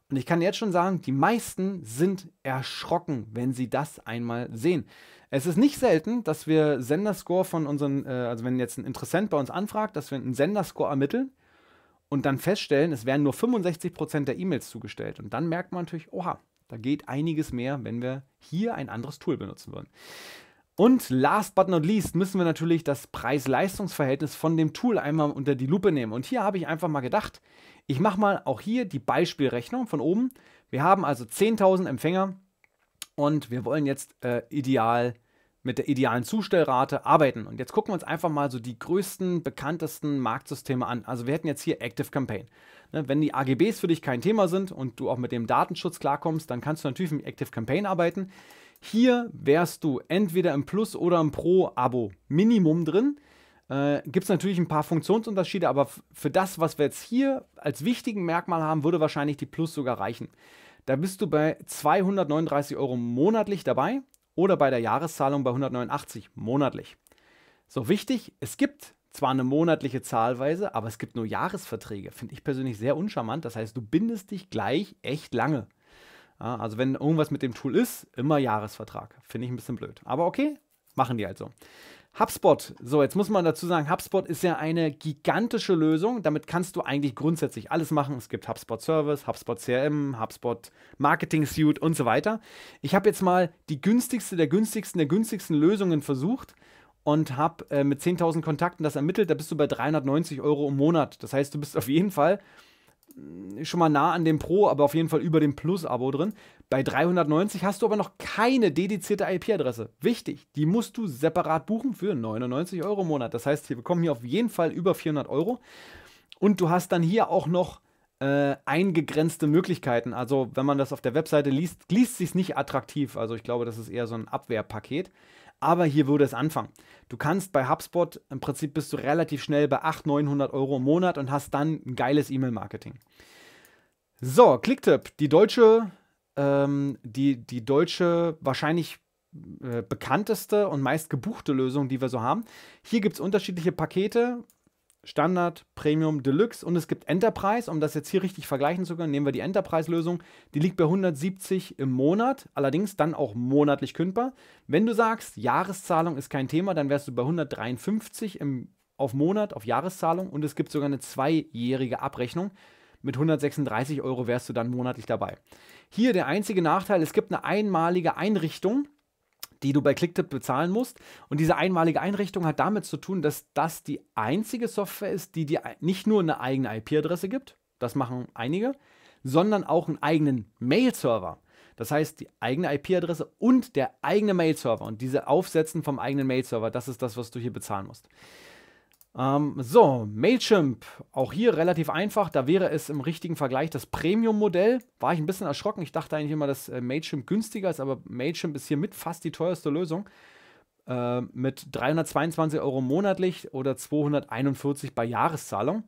Und ich kann jetzt schon sagen, die meisten sind erschrocken, wenn sie das einmal sehen. Es ist nicht selten, dass wir Senderscore von unseren, äh, also wenn jetzt ein Interessent bei uns anfragt, dass wir einen Senderscore ermitteln und dann feststellen, es werden nur 65% der E-Mails zugestellt. Und dann merkt man natürlich, oha, da geht einiges mehr, wenn wir hier ein anderes Tool benutzen würden. Und last but not least müssen wir natürlich das Preis-Leistungs-Verhältnis von dem Tool einmal unter die Lupe nehmen. Und hier habe ich einfach mal gedacht, ich mache mal auch hier die Beispielrechnung von oben. Wir haben also 10.000 Empfänger und wir wollen jetzt äh, ideal mit der idealen Zustellrate arbeiten. Und jetzt gucken wir uns einfach mal so die größten, bekanntesten Marktsysteme an. Also wir hätten jetzt hier Active Campaign. Ne, wenn die AGBs für dich kein Thema sind und du auch mit dem Datenschutz klarkommst, dann kannst du natürlich mit Active Campaign arbeiten. Hier wärst du entweder im Plus- oder im Pro-Abo Minimum drin. Äh, Gibt es natürlich ein paar Funktionsunterschiede, aber für das, was wir jetzt hier als wichtigen Merkmal haben, würde wahrscheinlich die Plus sogar reichen. Da bist du bei 239 Euro monatlich dabei oder bei der Jahreszahlung bei 189 monatlich. So wichtig, es gibt zwar eine monatliche Zahlweise, aber es gibt nur Jahresverträge. Finde ich persönlich sehr uncharmant. Das heißt, du bindest dich gleich echt lange. Also wenn irgendwas mit dem Tool ist, immer Jahresvertrag. Finde ich ein bisschen blöd. Aber okay, machen die halt so. HubSpot, so jetzt muss man dazu sagen, HubSpot ist ja eine gigantische Lösung. Damit kannst du eigentlich grundsätzlich alles machen. Es gibt HubSpot Service, HubSpot CRM, HubSpot Marketing Suite und so weiter. Ich habe jetzt mal die günstigste der günstigsten der günstigsten Lösungen versucht und habe äh, mit 10.000 Kontakten das ermittelt. Da bist du bei 390 Euro im Monat. Das heißt, du bist auf jeden Fall schon mal nah an dem Pro, aber auf jeden Fall über dem Plus-Abo drin. Bei 390 hast du aber noch keine dedizierte IP-Adresse. Wichtig, die musst du separat buchen für 99 Euro im Monat. Das heißt, wir bekommen hier auf jeden Fall über 400 Euro. Und du hast dann hier auch noch äh, eingegrenzte Möglichkeiten. Also wenn man das auf der Webseite liest, liest sich nicht attraktiv. Also ich glaube, das ist eher so ein Abwehrpaket. Aber hier würde es anfangen. Du kannst bei HubSpot, im Prinzip bist du relativ schnell bei 800, 900 Euro im Monat und hast dann ein geiles E-Mail-Marketing. So, Clicktip, Die deutsche, ähm, die, die deutsche wahrscheinlich äh, bekannteste und meist gebuchte Lösung, die wir so haben. Hier gibt es unterschiedliche Pakete, Standard, Premium, Deluxe und es gibt Enterprise. Um das jetzt hier richtig vergleichen zu können, nehmen wir die Enterprise-Lösung. Die liegt bei 170 im Monat, allerdings dann auch monatlich kündbar. Wenn du sagst, Jahreszahlung ist kein Thema, dann wärst du bei 153 im, auf Monat, auf Jahreszahlung und es gibt sogar eine zweijährige Abrechnung. Mit 136 Euro wärst du dann monatlich dabei. Hier der einzige Nachteil, es gibt eine einmalige Einrichtung die du bei Clicktip bezahlen musst. Und diese einmalige Einrichtung hat damit zu tun, dass das die einzige Software ist, die dir nicht nur eine eigene IP-Adresse gibt, das machen einige, sondern auch einen eigenen Mail-Server. Das heißt, die eigene IP-Adresse und der eigene Mail-Server und diese Aufsetzen vom eigenen Mail-Server, das ist das, was du hier bezahlen musst. Ähm, so, Mailchimp, auch hier relativ einfach. Da wäre es im richtigen Vergleich das Premium-Modell. War ich ein bisschen erschrocken. Ich dachte eigentlich immer, dass äh, Mailchimp günstiger ist, aber Mailchimp ist hier mit fast die teuerste Lösung. Äh, mit 322 Euro monatlich oder 241 bei Jahreszahlung.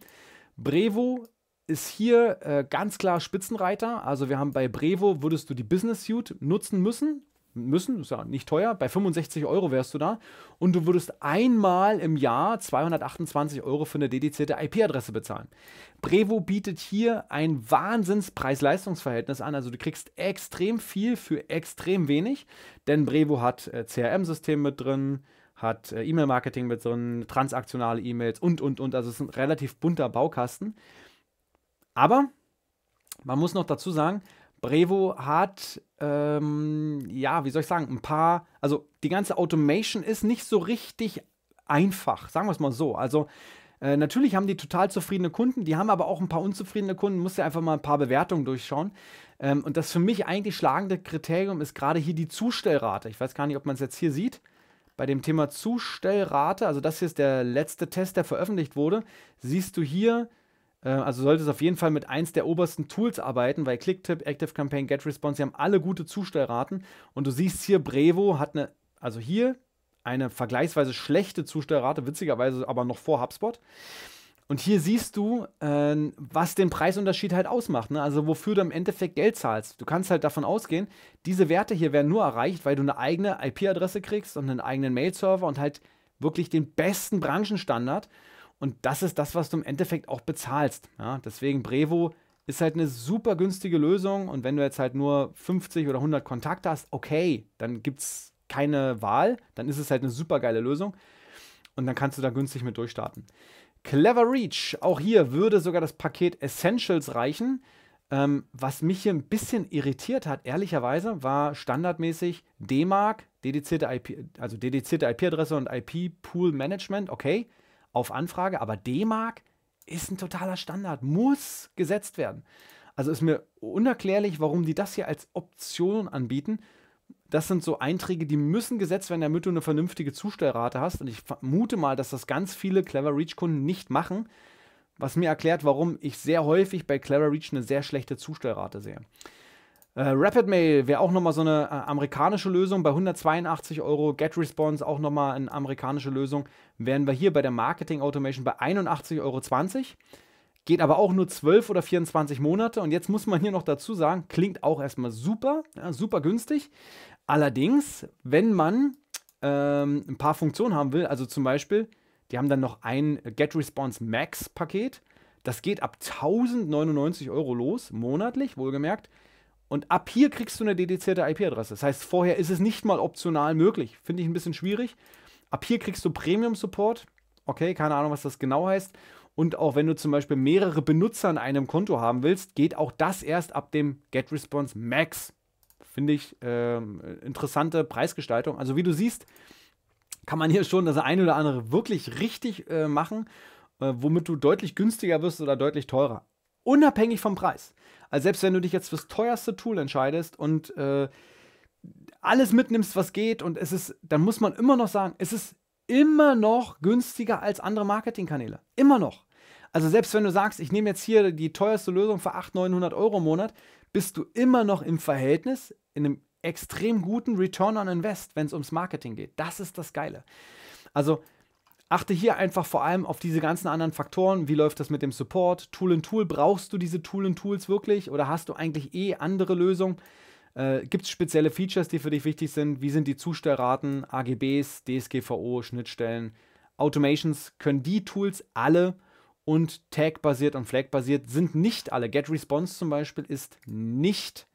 Brevo ist hier äh, ganz klar Spitzenreiter. Also wir haben bei Brevo, würdest du die Business Suite nutzen müssen müssen, ist ja nicht teuer, bei 65 Euro wärst du da und du würdest einmal im Jahr 228 Euro für eine dedizierte IP-Adresse bezahlen. Brevo bietet hier ein Wahnsinns-Preis-Leistungs-Verhältnis an, also du kriegst extrem viel für extrem wenig, denn Brevo hat äh, CRM-System mit drin, hat äh, E-Mail-Marketing mit drin, transaktionale E-Mails und, und, und, also es ist ein relativ bunter Baukasten. Aber man muss noch dazu sagen, Brevo hat, ähm, ja, wie soll ich sagen, ein paar, also die ganze Automation ist nicht so richtig einfach, sagen wir es mal so. Also äh, natürlich haben die total zufriedene Kunden, die haben aber auch ein paar unzufriedene Kunden, muss ja einfach mal ein paar Bewertungen durchschauen. Ähm, und das für mich eigentlich schlagende Kriterium ist gerade hier die Zustellrate. Ich weiß gar nicht, ob man es jetzt hier sieht. Bei dem Thema Zustellrate, also das hier ist der letzte Test, der veröffentlicht wurde, siehst du hier äh, also solltest auf jeden Fall mit eins der obersten Tools arbeiten, weil ClickTip, ActiveCampaign, GetResponse, die haben alle gute Zustellraten. Und du siehst hier, Brevo hat eine, also hier eine vergleichsweise schlechte Zustellrate, witzigerweise aber noch vor HubSpot. Und hier siehst du, äh, was den Preisunterschied halt ausmacht. Ne? Also wofür du im Endeffekt Geld zahlst. Du kannst halt davon ausgehen, diese Werte hier werden nur erreicht, weil du eine eigene IP-Adresse kriegst und einen eigenen Mail-Server und halt wirklich den besten Branchenstandard. Und das ist das, was du im Endeffekt auch bezahlst. Ja, deswegen Brevo ist halt eine super günstige Lösung. Und wenn du jetzt halt nur 50 oder 100 Kontakte hast, okay, dann gibt es keine Wahl. Dann ist es halt eine super geile Lösung. Und dann kannst du da günstig mit durchstarten. Clever Reach, auch hier würde sogar das Paket Essentials reichen. Ähm, was mich hier ein bisschen irritiert hat, ehrlicherweise, war standardmäßig DMARC, dedizierte IP, also dedizierte IP-Adresse und IP-Pool-Management, okay auf Anfrage, aber D-Mark ist ein totaler Standard, muss gesetzt werden. Also ist mir unerklärlich, warum die das hier als Option anbieten. Das sind so Einträge, die müssen gesetzt werden, damit du eine vernünftige Zustellrate hast. Und ich vermute mal, dass das ganz viele Clever Reach-Kunden nicht machen, was mir erklärt, warum ich sehr häufig bei Clever Reach eine sehr schlechte Zustellrate sehe. Äh, Rapid Mail wäre auch nochmal so eine äh, amerikanische Lösung bei 182 Euro. GetResponse auch nochmal eine amerikanische Lösung. Wären wir hier bei der Marketing Automation bei 81,20 Euro. Geht aber auch nur 12 oder 24 Monate. Und jetzt muss man hier noch dazu sagen, klingt auch erstmal super, ja, super günstig. Allerdings, wenn man ähm, ein paar Funktionen haben will, also zum Beispiel, die haben dann noch ein GetResponse Max Paket. Das geht ab 1099 Euro los, monatlich, wohlgemerkt. Und ab hier kriegst du eine dedizierte IP-Adresse. Das heißt, vorher ist es nicht mal optional möglich. Finde ich ein bisschen schwierig. Ab hier kriegst du Premium-Support. Okay, keine Ahnung, was das genau heißt. Und auch wenn du zum Beispiel mehrere Benutzer an einem Konto haben willst, geht auch das erst ab dem GetResponse Max. Finde ich äh, interessante Preisgestaltung. Also wie du siehst, kann man hier schon das eine oder andere wirklich richtig äh, machen, äh, womit du deutlich günstiger wirst oder deutlich teurer. Unabhängig vom Preis. Also selbst wenn du dich jetzt fürs teuerste Tool entscheidest und äh, alles mitnimmst, was geht, und es ist, dann muss man immer noch sagen, es ist immer noch günstiger als andere Marketingkanäle. Immer noch. Also selbst wenn du sagst, ich nehme jetzt hier die teuerste Lösung für 800, 900 Euro im Monat, bist du immer noch im Verhältnis in einem extrem guten Return on Invest, wenn es ums Marketing geht. Das ist das Geile. Also achte hier einfach vor allem auf diese ganzen anderen Faktoren. Wie läuft das mit dem Support? Tool in Tool, brauchst du diese Tool in Tools wirklich oder hast du eigentlich eh andere Lösungen? Äh, Gibt es spezielle Features, die für dich wichtig sind? Wie sind die Zustellraten, AGBs, DSGVO, Schnittstellen, Automations? Können die Tools alle und Tag-basiert und Flag-basiert sind nicht alle. GetResponse zum Beispiel ist nicht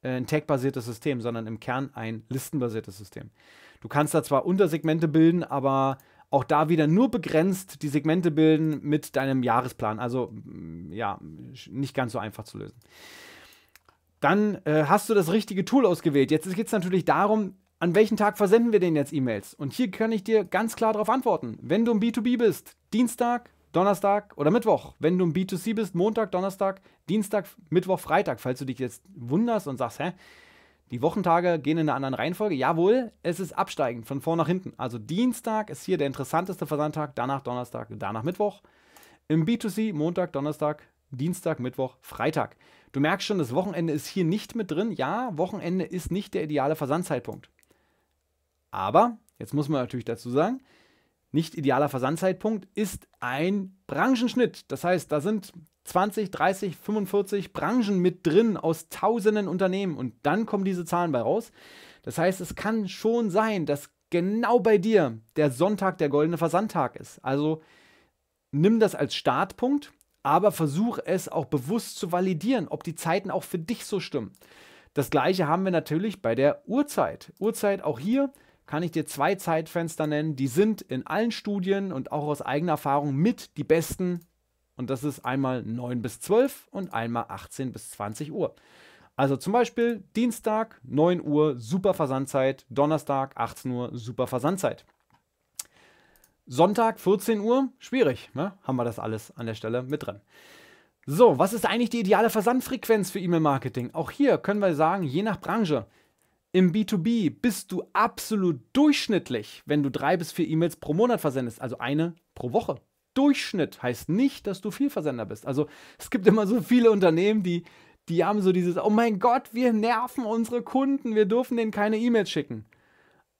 äh, ein Tag-basiertes System, sondern im Kern ein listenbasiertes System. Du kannst da zwar Untersegmente bilden, aber auch da wieder nur begrenzt die Segmente bilden mit deinem Jahresplan. Also ja, nicht ganz so einfach zu lösen. Dann äh, hast du das richtige Tool ausgewählt. Jetzt geht es natürlich darum, an welchen Tag versenden wir denn jetzt E-Mails? Und hier kann ich dir ganz klar darauf antworten. Wenn du im B2B bist, Dienstag, Donnerstag oder Mittwoch. Wenn du im B2C bist, Montag, Donnerstag, Dienstag, Mittwoch, Freitag. Falls du dich jetzt wunderst und sagst, hä, die Wochentage gehen in einer anderen Reihenfolge. Jawohl, es ist absteigend von vorn nach hinten. Also Dienstag ist hier der interessanteste Versandtag, danach Donnerstag, danach Mittwoch. Im B2C Montag, Donnerstag, Dienstag, Mittwoch, Freitag. Du merkst schon, das Wochenende ist hier nicht mit drin. Ja, Wochenende ist nicht der ideale Versandzeitpunkt. Aber, jetzt muss man natürlich dazu sagen, nicht idealer Versandzeitpunkt ist ein Branchenschnitt. Das heißt, da sind 20, 30, 45 Branchen mit drin aus tausenden Unternehmen und dann kommen diese Zahlen bei raus. Das heißt, es kann schon sein, dass genau bei dir der Sonntag der goldene Versandtag ist. Also nimm das als Startpunkt, aber versuch es auch bewusst zu validieren, ob die Zeiten auch für dich so stimmen. Das gleiche haben wir natürlich bei der Uhrzeit. Uhrzeit auch hier kann ich dir zwei Zeitfenster nennen, die sind in allen Studien und auch aus eigener Erfahrung mit die besten und das ist einmal 9 bis 12 und einmal 18 bis 20 Uhr. Also zum Beispiel Dienstag 9 Uhr super Versandzeit, Donnerstag 18 Uhr super Versandzeit. Sonntag 14 Uhr, schwierig, ne? haben wir das alles an der Stelle mit drin. So, was ist eigentlich die ideale Versandfrequenz für E-Mail-Marketing? Auch hier können wir sagen, je nach Branche. Im B2B bist du absolut durchschnittlich, wenn du drei bis vier E-Mails pro Monat versendest, also eine pro Woche. Durchschnitt heißt nicht, dass du Vielversender bist. Also es gibt immer so viele Unternehmen, die, die haben so dieses, oh mein Gott, wir nerven unsere Kunden, wir dürfen denen keine E-Mails schicken.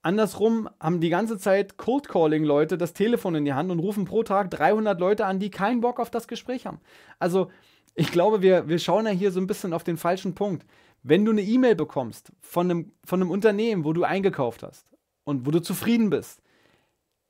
Andersrum haben die ganze Zeit Cold Calling Leute das Telefon in die Hand und rufen pro Tag 300 Leute an, die keinen Bock auf das Gespräch haben. Also ich glaube, wir, wir schauen ja hier so ein bisschen auf den falschen Punkt. Wenn du eine E-Mail bekommst von einem, von einem Unternehmen, wo du eingekauft hast und wo du zufrieden bist,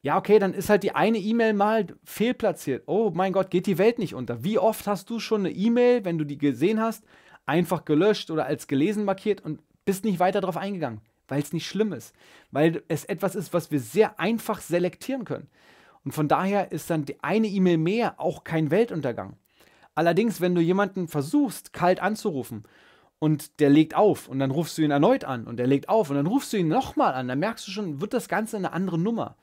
ja, okay, dann ist halt die eine E-Mail mal fehlplatziert. Oh mein Gott, geht die Welt nicht unter. Wie oft hast du schon eine E-Mail, wenn du die gesehen hast, einfach gelöscht oder als gelesen markiert und bist nicht weiter darauf eingegangen, weil es nicht schlimm ist, weil es etwas ist, was wir sehr einfach selektieren können. Und von daher ist dann die eine E-Mail mehr auch kein Weltuntergang. Allerdings, wenn du jemanden versuchst, kalt anzurufen und der legt auf und dann rufst du ihn erneut an und der legt auf und dann rufst du ihn nochmal an, dann merkst du schon, wird das Ganze eine andere Nummer.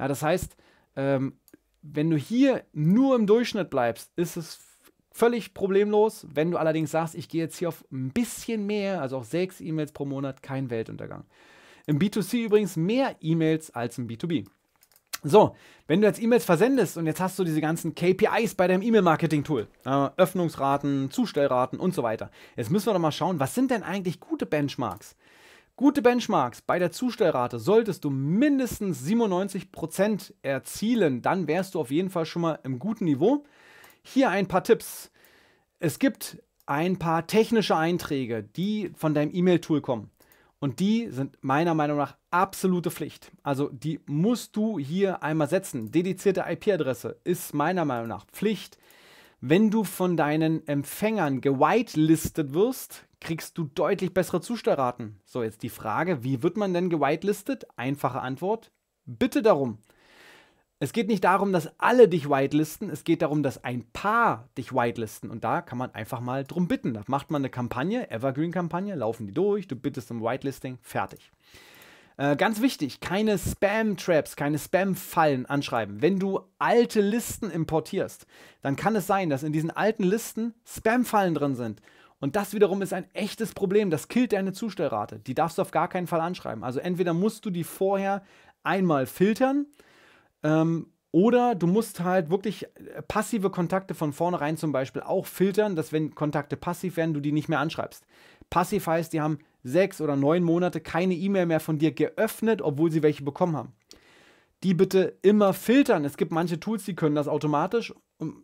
Ja, das heißt, ähm, wenn du hier nur im Durchschnitt bleibst, ist es völlig problemlos. Wenn du allerdings sagst, ich gehe jetzt hier auf ein bisschen mehr, also auf sechs E-Mails pro Monat, kein Weltuntergang. Im B2C übrigens mehr E-Mails als im B2B. So, wenn du jetzt E-Mails versendest und jetzt hast du diese ganzen KPIs bei deinem E-Mail-Marketing-Tool, äh, Öffnungsraten, Zustellraten und so weiter. Jetzt müssen wir doch mal schauen, was sind denn eigentlich gute Benchmarks? Gute Benchmarks bei der Zustellrate solltest du mindestens 97% erzielen, dann wärst du auf jeden Fall schon mal im guten Niveau. Hier ein paar Tipps. Es gibt ein paar technische Einträge, die von deinem E-Mail-Tool kommen. Und die sind meiner Meinung nach absolute Pflicht. Also die musst du hier einmal setzen. Dedizierte IP-Adresse ist meiner Meinung nach Pflicht. Wenn du von deinen Empfängern gewitelistet wirst, kriegst du deutlich bessere Zustellraten. So, jetzt die Frage, wie wird man denn gewitelistet? Einfache Antwort, bitte darum. Es geht nicht darum, dass alle dich whitelisten, es geht darum, dass ein paar dich whitelisten. Und da kann man einfach mal drum bitten. Da macht man eine Kampagne, Evergreen-Kampagne, laufen die durch, du bittest um Whitelisting, fertig. Äh, ganz wichtig, keine Spam-Traps, keine Spam-Fallen anschreiben. Wenn du alte Listen importierst, dann kann es sein, dass in diesen alten Listen Spam-Fallen drin sind. Und das wiederum ist ein echtes Problem. Das killt deine Zustellrate. Die darfst du auf gar keinen Fall anschreiben. Also entweder musst du die vorher einmal filtern ähm, oder du musst halt wirklich äh, passive Kontakte von vornherein zum Beispiel auch filtern, dass wenn Kontakte passiv werden, du die nicht mehr anschreibst. Passiv heißt, die haben sechs oder neun Monate keine E-Mail mehr von dir geöffnet, obwohl sie welche bekommen haben. Die bitte immer filtern. Es gibt manche Tools, die können das automatisch,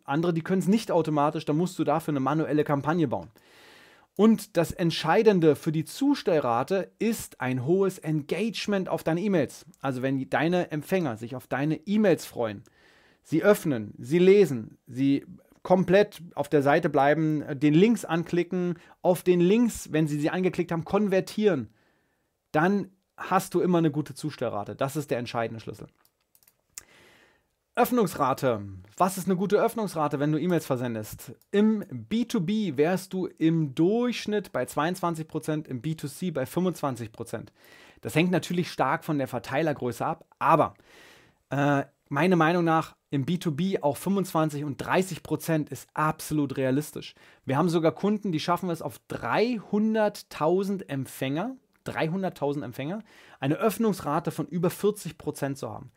andere, die können es nicht automatisch. Da musst du dafür eine manuelle Kampagne bauen. Und das Entscheidende für die Zustellrate ist ein hohes Engagement auf deine E-Mails. Also wenn deine Empfänger sich auf deine E-Mails freuen, sie öffnen, sie lesen, sie komplett auf der Seite bleiben, den Links anklicken, auf den Links, wenn Sie sie angeklickt haben, konvertieren, dann hast du immer eine gute Zustellrate. Das ist der entscheidende Schlüssel. Öffnungsrate. Was ist eine gute Öffnungsrate, wenn du E-Mails versendest? Im B2B wärst du im Durchschnitt bei 22%, im B2C bei 25%. Das hängt natürlich stark von der Verteilergröße ab, aber äh, meiner Meinung nach im B2B auch 25 und 30 Prozent ist absolut realistisch. Wir haben sogar Kunden, die schaffen es auf 300.000 Empfänger, 300.000 Empfänger, eine Öffnungsrate von über 40 Prozent zu haben.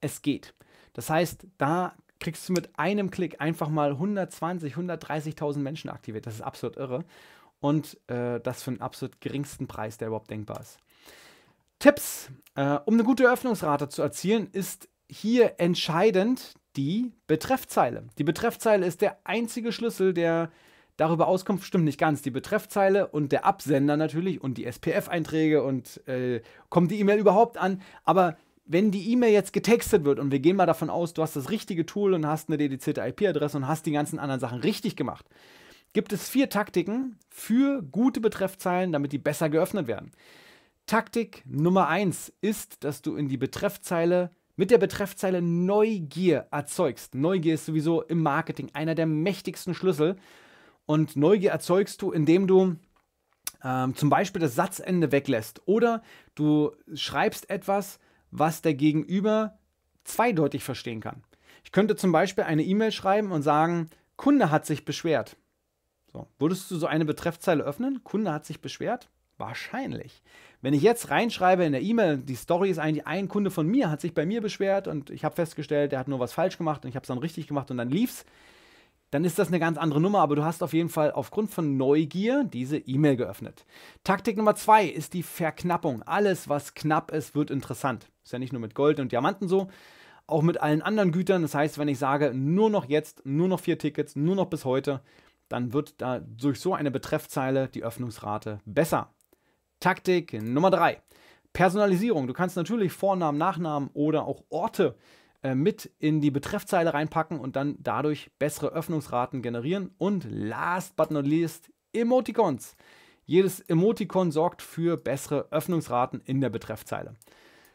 Es geht. Das heißt, da kriegst du mit einem Klick einfach mal 120, 130.000 Menschen aktiviert. Das ist absolut irre. Und äh, das für einen absolut geringsten Preis, der überhaupt denkbar ist. Tipps, äh, um eine gute Öffnungsrate zu erzielen, ist hier entscheidend die Betreffzeile. Die Betreffzeile ist der einzige Schlüssel, der darüber auskommt. stimmt nicht ganz. Die Betreffzeile und der Absender natürlich und die SPF-Einträge und äh, kommt die E-Mail überhaupt an. Aber wenn die E-Mail jetzt getextet wird und wir gehen mal davon aus, du hast das richtige Tool und hast eine dedizierte IP-Adresse und hast die ganzen anderen Sachen richtig gemacht, gibt es vier Taktiken für gute Betreffzeilen, damit die besser geöffnet werden. Taktik Nummer eins ist, dass du in die Betreffzeile mit der Betreffzeile Neugier erzeugst. Neugier ist sowieso im Marketing einer der mächtigsten Schlüssel. Und Neugier erzeugst du, indem du ähm, zum Beispiel das Satzende weglässt oder du schreibst etwas, was der Gegenüber zweideutig verstehen kann. Ich könnte zum Beispiel eine E-Mail schreiben und sagen, Kunde hat sich beschwert. So. Würdest du so eine Betreffzeile öffnen? Kunde hat sich beschwert? Wahrscheinlich. Wenn ich jetzt reinschreibe in der E-Mail, die Story ist eigentlich, ein Kunde von mir hat sich bei mir beschwert und ich habe festgestellt, der hat nur was falsch gemacht und ich habe es dann richtig gemacht und dann lief's, dann ist das eine ganz andere Nummer, aber du hast auf jeden Fall aufgrund von Neugier diese E-Mail geöffnet. Taktik Nummer zwei ist die Verknappung. Alles, was knapp ist, wird interessant. Ist ja nicht nur mit Gold und Diamanten so, auch mit allen anderen Gütern. Das heißt, wenn ich sage, nur noch jetzt, nur noch vier Tickets, nur noch bis heute, dann wird da durch so eine Betreffzeile die Öffnungsrate besser. Taktik Nummer 3. Personalisierung. Du kannst natürlich Vornamen, Nachnamen oder auch Orte äh, mit in die Betreffzeile reinpacken und dann dadurch bessere Öffnungsraten generieren. Und last but not least, Emoticons. Jedes Emoticon sorgt für bessere Öffnungsraten in der Betreffzeile.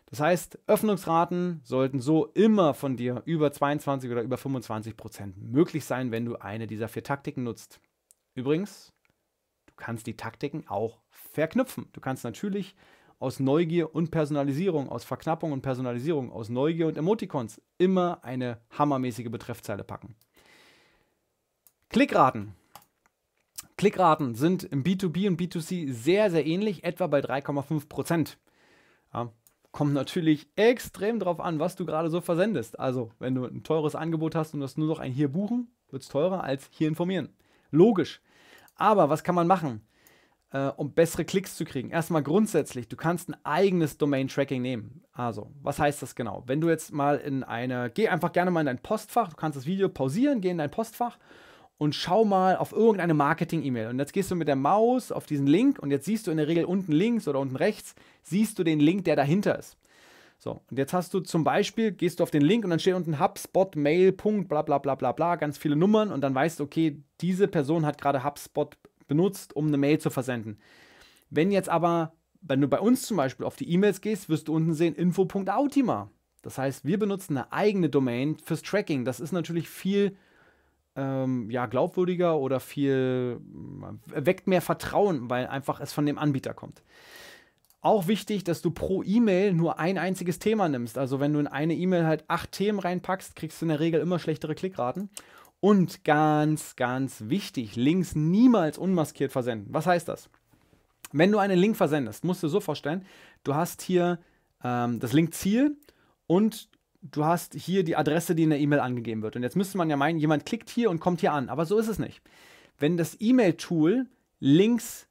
Das heißt, Öffnungsraten sollten so immer von dir über 22 oder über 25 Prozent möglich sein, wenn du eine dieser vier Taktiken nutzt. Übrigens, du kannst die Taktiken auch verknüpfen. Du kannst natürlich aus Neugier und Personalisierung, aus Verknappung und Personalisierung, aus Neugier und Emoticons immer eine hammermäßige Betreffzeile packen. Klickraten. Klickraten sind im B2B und B2C sehr, sehr ähnlich, etwa bei 3,5 Prozent. Ja, kommt natürlich extrem drauf an, was du gerade so versendest. Also, wenn du ein teures Angebot hast und das nur noch ein hier buchen, wird es teurer als hier informieren. Logisch. Aber was kann man machen? äh, um bessere Klicks zu kriegen. Erstmal grundsätzlich, du kannst ein eigenes Domain-Tracking nehmen. Also, was heißt das genau? Wenn du jetzt mal in eine, geh einfach gerne mal in dein Postfach, du kannst das Video pausieren, geh in dein Postfach und schau mal auf irgendeine Marketing-E-Mail. Und jetzt gehst du mit der Maus auf diesen Link und jetzt siehst du in der Regel unten links oder unten rechts, siehst du den Link, der dahinter ist. So, und jetzt hast du zum Beispiel, gehst du auf den Link und dann steht unten HubSpot, Mail, bla bla bla bla bla, ganz viele Nummern und dann weißt du, okay, diese Person hat gerade HubSpot benutzt, um eine Mail zu versenden. Wenn jetzt aber, wenn du bei uns zum Beispiel auf die E-Mails gehst, wirst du unten sehen info.autima. Das heißt, wir benutzen eine eigene Domain fürs Tracking. Das ist natürlich viel ähm, ja, glaubwürdiger oder viel äh, weckt mehr Vertrauen, weil einfach es von dem Anbieter kommt. Auch wichtig, dass du pro E-Mail nur ein einziges Thema nimmst. Also wenn du in eine E-Mail halt acht Themen reinpackst, kriegst du in der Regel immer schlechtere Klickraten. Und ganz, ganz wichtig, Links niemals unmaskiert versenden. Was heißt das? Wenn du einen Link versendest, musst du so vorstellen, du hast hier ähm, das Linkziel und du hast hier die Adresse, die in der E-Mail angegeben wird. Und jetzt müsste man ja meinen, jemand klickt hier und kommt hier an. Aber so ist es nicht. Wenn das E-Mail-Tool Links,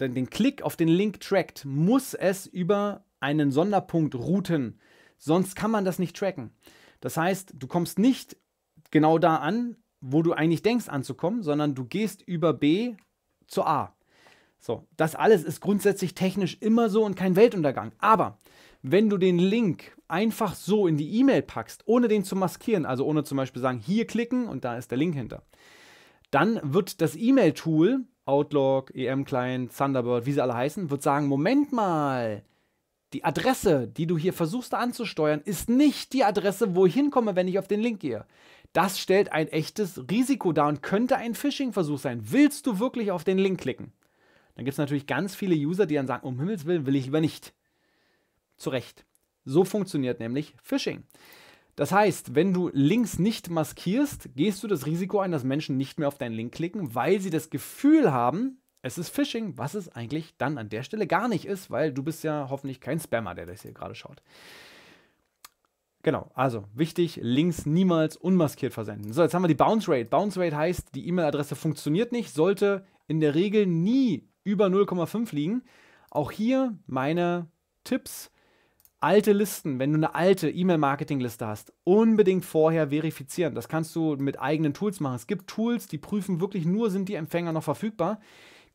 den, den Klick auf den Link trackt, muss es über einen Sonderpunkt routen. Sonst kann man das nicht tracken. Das heißt, du kommst nicht genau da an, wo du eigentlich denkst anzukommen, sondern du gehst über B zu A. So, das alles ist grundsätzlich technisch immer so und kein Weltuntergang. Aber wenn du den Link einfach so in die E-Mail packst, ohne den zu maskieren, also ohne zum Beispiel sagen, hier klicken und da ist der Link hinter, dann wird das E-Mail-Tool, Outlook, EM-Client, Thunderbird, wie sie alle heißen, wird sagen, Moment mal, die Adresse, die du hier versuchst anzusteuern, ist nicht die Adresse, wo ich hinkomme, wenn ich auf den Link gehe. Das stellt ein echtes Risiko dar und könnte ein Phishing-Versuch sein. Willst du wirklich auf den Link klicken? Dann gibt es natürlich ganz viele User, die dann sagen, um Himmels Willen will ich lieber nicht. Zu Recht. So funktioniert nämlich Phishing. Das heißt, wenn du Links nicht maskierst, gehst du das Risiko ein, dass Menschen nicht mehr auf deinen Link klicken, weil sie das Gefühl haben, es ist Phishing, was es eigentlich dann an der Stelle gar nicht ist, weil du bist ja hoffentlich kein Spammer, der das hier gerade schaut. Genau, also wichtig, Links niemals unmaskiert versenden. So, jetzt haben wir die Bounce Rate. Bounce Rate heißt, die E-Mail-Adresse funktioniert nicht, sollte in der Regel nie über 0,5 liegen. Auch hier meine Tipps. Alte Listen, wenn du eine alte E-Mail-Marketing-Liste hast, unbedingt vorher verifizieren. Das kannst du mit eigenen Tools machen. Es gibt Tools, die prüfen wirklich nur, sind die Empfänger noch verfügbar.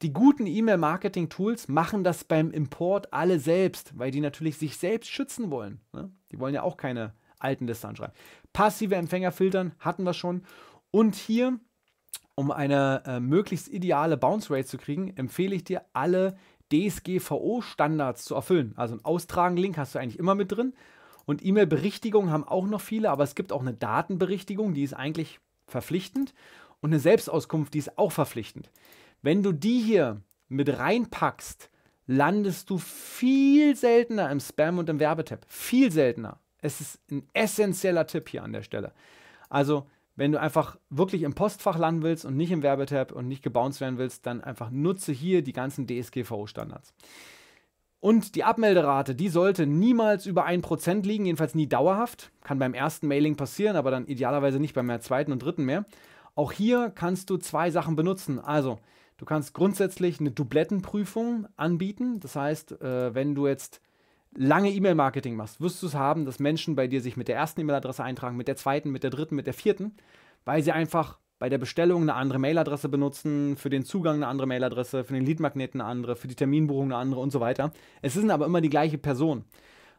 Die guten E-Mail-Marketing-Tools machen das beim Import alle selbst, weil die natürlich sich selbst schützen wollen. Ne? Die wollen ja auch keine alten Liste anschreiben. Passive Empfänger filtern hatten wir schon. Und hier, um eine äh, möglichst ideale Bounce Rate zu kriegen, empfehle ich dir, alle DSGVO-Standards zu erfüllen. Also einen Austragen-Link hast du eigentlich immer mit drin. Und E-Mail-Berichtigungen haben auch noch viele, aber es gibt auch eine Datenberichtigung, die ist eigentlich verpflichtend. Und eine Selbstauskunft, die ist auch verpflichtend. Wenn du die hier mit reinpackst, landest du viel seltener im Spam und im Werbetab. Viel seltener. Es ist ein essentieller Tipp hier an der Stelle. Also, wenn du einfach wirklich im Postfach landen willst und nicht im Werbetab und nicht gebounced werden willst, dann einfach nutze hier die ganzen DSGVO-Standards. Und die Abmelderate, die sollte niemals über 1% liegen, jedenfalls nie dauerhaft. Kann beim ersten Mailing passieren, aber dann idealerweise nicht beim zweiten und dritten mehr. Auch hier kannst du zwei Sachen benutzen. Also, du kannst grundsätzlich eine Dublettenprüfung anbieten. Das heißt, äh, wenn du jetzt lange E-Mail-Marketing machst, wirst du es haben, dass Menschen bei dir sich mit der ersten E-Mail-Adresse eintragen, mit der zweiten, mit der dritten, mit der vierten, weil sie einfach bei der Bestellung eine andere Mailadresse benutzen, für den Zugang eine andere Mailadresse, für den Leadmagneten eine andere, für die Terminbuchung eine andere und so weiter. Es sind aber immer die gleiche Person.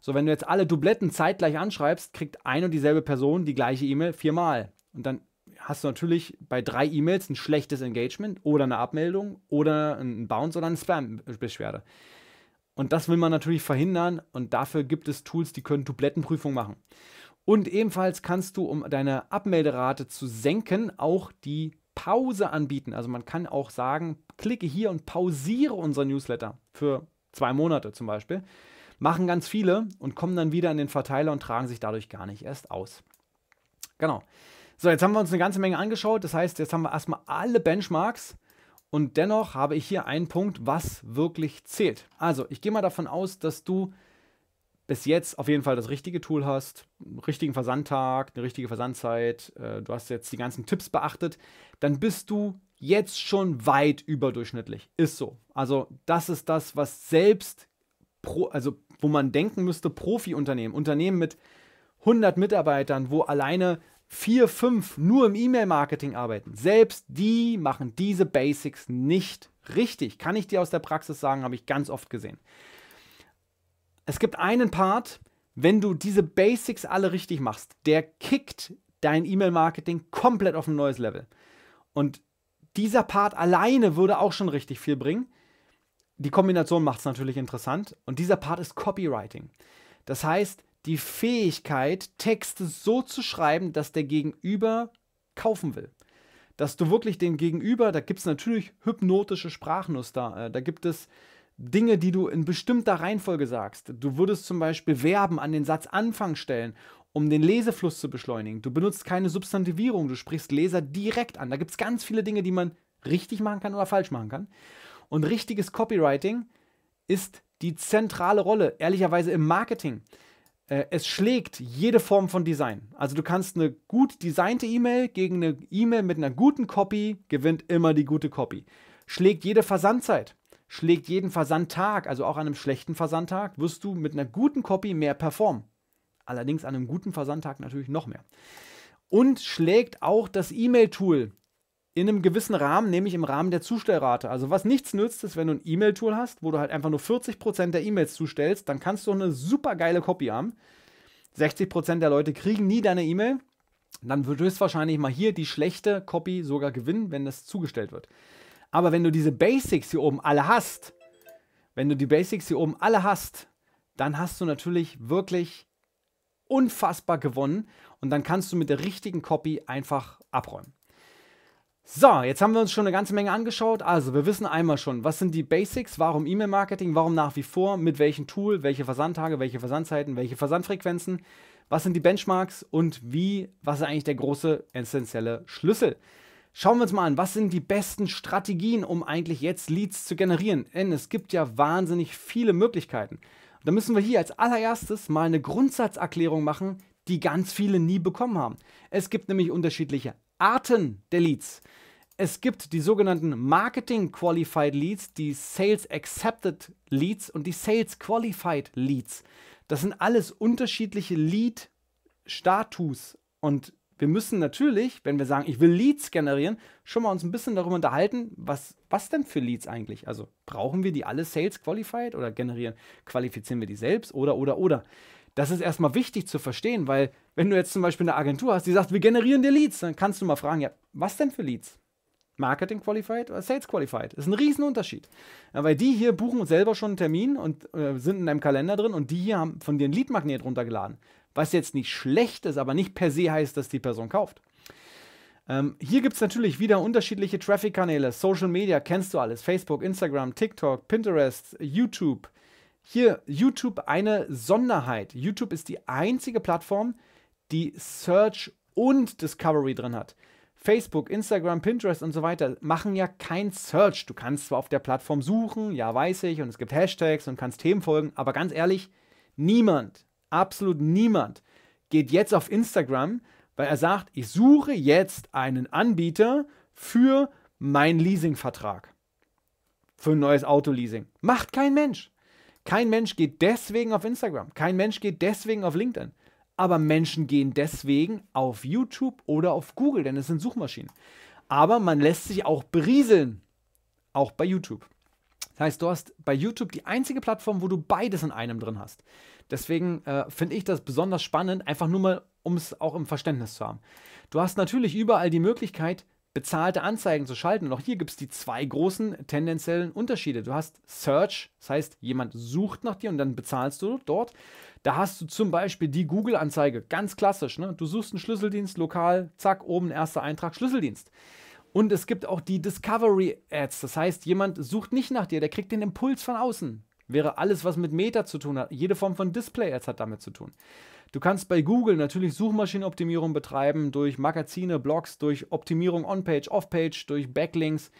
So, wenn du jetzt alle Dubletten zeitgleich anschreibst, kriegt ein und dieselbe Person die gleiche E-Mail viermal. Und dann hast du natürlich bei drei E-Mails ein schlechtes Engagement oder eine Abmeldung oder ein Bounce oder eine Spam-Beschwerde. Und das will man natürlich verhindern und dafür gibt es Tools, die können Dublettenprüfung machen. Und ebenfalls kannst du, um deine Abmelderate zu senken, auch die Pause anbieten. Also man kann auch sagen, klicke hier und pausiere unseren Newsletter für zwei Monate zum Beispiel. Machen ganz viele und kommen dann wieder in den Verteiler und tragen sich dadurch gar nicht erst aus. Genau. So, jetzt haben wir uns eine ganze Menge angeschaut. Das heißt, jetzt haben wir erstmal alle Benchmarks und dennoch habe ich hier einen Punkt, was wirklich zählt. Also, ich gehe mal davon aus, dass du bis jetzt auf jeden Fall das richtige Tool hast, einen richtigen Versandtag, eine richtige Versandzeit, äh, du hast jetzt die ganzen Tipps beachtet, dann bist du jetzt schon weit überdurchschnittlich. Ist so. Also, das ist das, was selbst, pro, also wo man denken müsste, Profi-Unternehmen, Unternehmen mit 100 Mitarbeitern, wo alleine vier, fünf nur im E-Mail-Marketing arbeiten, selbst die machen diese Basics nicht richtig. Kann ich dir aus der Praxis sagen, habe ich ganz oft gesehen. Es gibt einen Part, wenn du diese Basics alle richtig machst, der kickt dein E-Mail-Marketing komplett auf ein neues Level. Und dieser Part alleine würde auch schon richtig viel bringen. Die Kombination macht es natürlich interessant. Und dieser Part ist Copywriting. Das heißt, die Fähigkeit, Texte so zu schreiben, dass der Gegenüber kaufen will. Dass du wirklich den Gegenüber, da gibt es natürlich hypnotische Sprachmuster, äh, da gibt es Dinge, die du in bestimmter Reihenfolge sagst. Du würdest zum Beispiel Verben an den Satzanfang stellen, um den Lesefluss zu beschleunigen. Du benutzt keine Substantivierung, du sprichst Leser direkt an. Da gibt es ganz viele Dinge, die man richtig machen kann oder falsch machen kann. Und richtiges Copywriting ist die zentrale Rolle, ehrlicherweise im Marketing. Äh, es schlägt jede Form von Design. Also du kannst eine gut designte E-Mail gegen eine E-Mail mit einer guten Copy gewinnt immer die gute Copy. Schlägt jede Versandzeit, schlägt jeden Versandtag, also auch an einem schlechten Versandtag, wirst du mit einer guten Copy mehr performen. Allerdings an einem guten Versandtag natürlich noch mehr. Und schlägt auch das E-Mail-Tool in einem gewissen Rahmen, nämlich im Rahmen der Zustellrate. Also was nichts nützt, ist, wenn du ein E-Mail-Tool hast, wo du halt einfach nur 40% der E-Mails zustellst, dann kannst du eine super geile Copy haben. 60% der Leute kriegen nie deine E-Mail. Dann würdest du wahrscheinlich mal hier die schlechte Copy sogar gewinnen, wenn das zugestellt wird. Aber wenn du diese Basics hier oben alle hast, wenn du die Basics hier oben alle hast, dann hast du natürlich wirklich unfassbar gewonnen und dann kannst du mit der richtigen Copy einfach abräumen. So, jetzt haben wir uns schon eine ganze Menge angeschaut. Also, wir wissen einmal schon, was sind die Basics, warum E-Mail-Marketing, warum nach wie vor, mit welchem Tool, welche Versandtage, welche Versandzeiten, welche Versandfrequenzen, was sind die Benchmarks und wie, was ist eigentlich der große essentielle Schlüssel. Schauen wir uns mal an, was sind die besten Strategien, um eigentlich jetzt Leads zu generieren? Denn es gibt ja wahnsinnig viele Möglichkeiten. da müssen wir hier als allererstes mal eine Grundsatzerklärung machen, die ganz viele nie bekommen haben. Es gibt nämlich unterschiedliche Arten der Leads. Es gibt die sogenannten Marketing Qualified Leads, die Sales Accepted Leads und die Sales Qualified Leads. Das sind alles unterschiedliche Lead-Status und wir müssen natürlich, wenn wir sagen, ich will Leads generieren, schon mal uns ein bisschen darüber unterhalten, was, was denn für Leads eigentlich? Also brauchen wir die alle Sales Qualified oder generieren, qualifizieren wir die selbst oder, oder, oder? das ist erstmal wichtig zu verstehen, weil wenn du jetzt zum Beispiel eine Agentur hast, die sagt, wir generieren dir Leads, dann kannst du mal fragen, ja, was denn für Leads? Marketing Qualified oder Sales Qualified? Das ist ein Riesenunterschied. Ja, weil die hier buchen selber schon einen Termin und äh, sind in deinem Kalender drin und die hier haben von dir ein Leadmagnet runtergeladen. Was jetzt nicht schlecht ist, aber nicht per se heißt, dass die Person kauft. Ähm, hier gibt es natürlich wieder unterschiedliche Traffic-Kanäle. Social Media kennst du alles. Facebook, Instagram, TikTok, Pinterest, YouTube, hier YouTube eine Sonderheit. YouTube ist die einzige Plattform, die Search und Discovery drin hat. Facebook, Instagram, Pinterest und so weiter machen ja kein Search. Du kannst zwar auf der Plattform suchen, ja weiß ich, und es gibt Hashtags und kannst Themen folgen, aber ganz ehrlich, niemand, absolut niemand geht jetzt auf Instagram, weil er sagt, ich suche jetzt einen Anbieter für meinen Leasingvertrag. Für ein neues Auto-Leasing. Macht kein Mensch. Kein Mensch geht deswegen auf Instagram, kein Mensch geht deswegen auf LinkedIn. Aber Menschen gehen deswegen auf YouTube oder auf Google, denn es sind Suchmaschinen. Aber man lässt sich auch berieseln, auch bei YouTube. Das heißt, du hast bei YouTube die einzige Plattform, wo du beides in einem drin hast. Deswegen äh, finde ich das besonders spannend, einfach nur mal, um es auch im Verständnis zu haben. Du hast natürlich überall die Möglichkeit, bezahlte Anzeigen zu schalten. Und auch hier gibt es die zwei großen tendenziellen Unterschiede. Du hast Search, das heißt, jemand sucht nach dir und dann bezahlst du dort. Da hast du zum Beispiel die Google-Anzeige, ganz klassisch. Ne? Du suchst einen Schlüsseldienst lokal, zack, oben erster Eintrag, Schlüsseldienst. Und es gibt auch die Discovery Ads, das heißt, jemand sucht nicht nach dir, der kriegt den Impuls von außen. Wäre alles, was mit Meta zu tun hat. Jede Form von Display Ads hat damit zu tun. Du kannst bei Google natürlich Suchmaschinenoptimierung betreiben durch Magazine, Blogs, durch Optimierung on-page, off-page, durch Backlinks.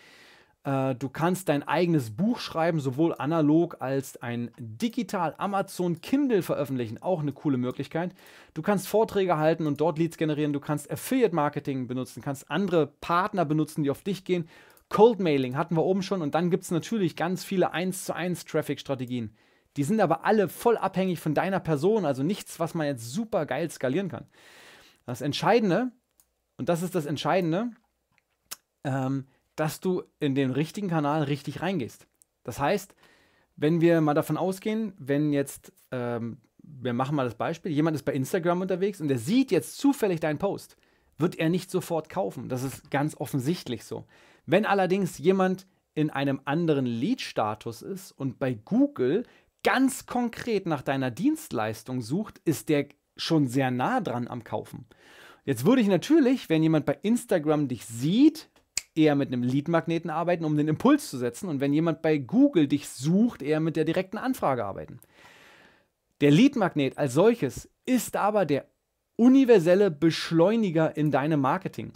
Äh, du kannst dein eigenes Buch schreiben, sowohl analog als ein digital Amazon Kindle veröffentlichen, auch eine coole Möglichkeit. Du kannst Vorträge halten und dort Leads generieren. Du kannst Affiliate Marketing benutzen, kannst andere Partner benutzen, die auf dich gehen. Cold Mailing hatten wir oben schon und dann gibt es natürlich ganz viele 1 zu 1 Traffic Strategien. Die sind aber alle voll abhängig von deiner Person, also nichts, was man jetzt super geil skalieren kann. Das Entscheidende, und das ist das Entscheidende, ähm, dass du in den richtigen Kanal richtig reingehst. Das heißt, wenn wir mal davon ausgehen, wenn jetzt, ähm, wir machen mal das Beispiel, jemand ist bei Instagram unterwegs und der sieht jetzt zufällig deinen Post, wird er nicht sofort kaufen. Das ist ganz offensichtlich so. Wenn allerdings jemand in einem anderen Lead-Status ist und bei Google ganz konkret nach deiner Dienstleistung sucht, ist der schon sehr nah dran am Kaufen. Jetzt würde ich natürlich, wenn jemand bei Instagram dich sieht, eher mit einem Leadmagneten arbeiten, um den Impuls zu setzen. Und wenn jemand bei Google dich sucht, eher mit der direkten Anfrage arbeiten. Der Leadmagnet als solches ist aber der universelle Beschleuniger in deinem Marketing.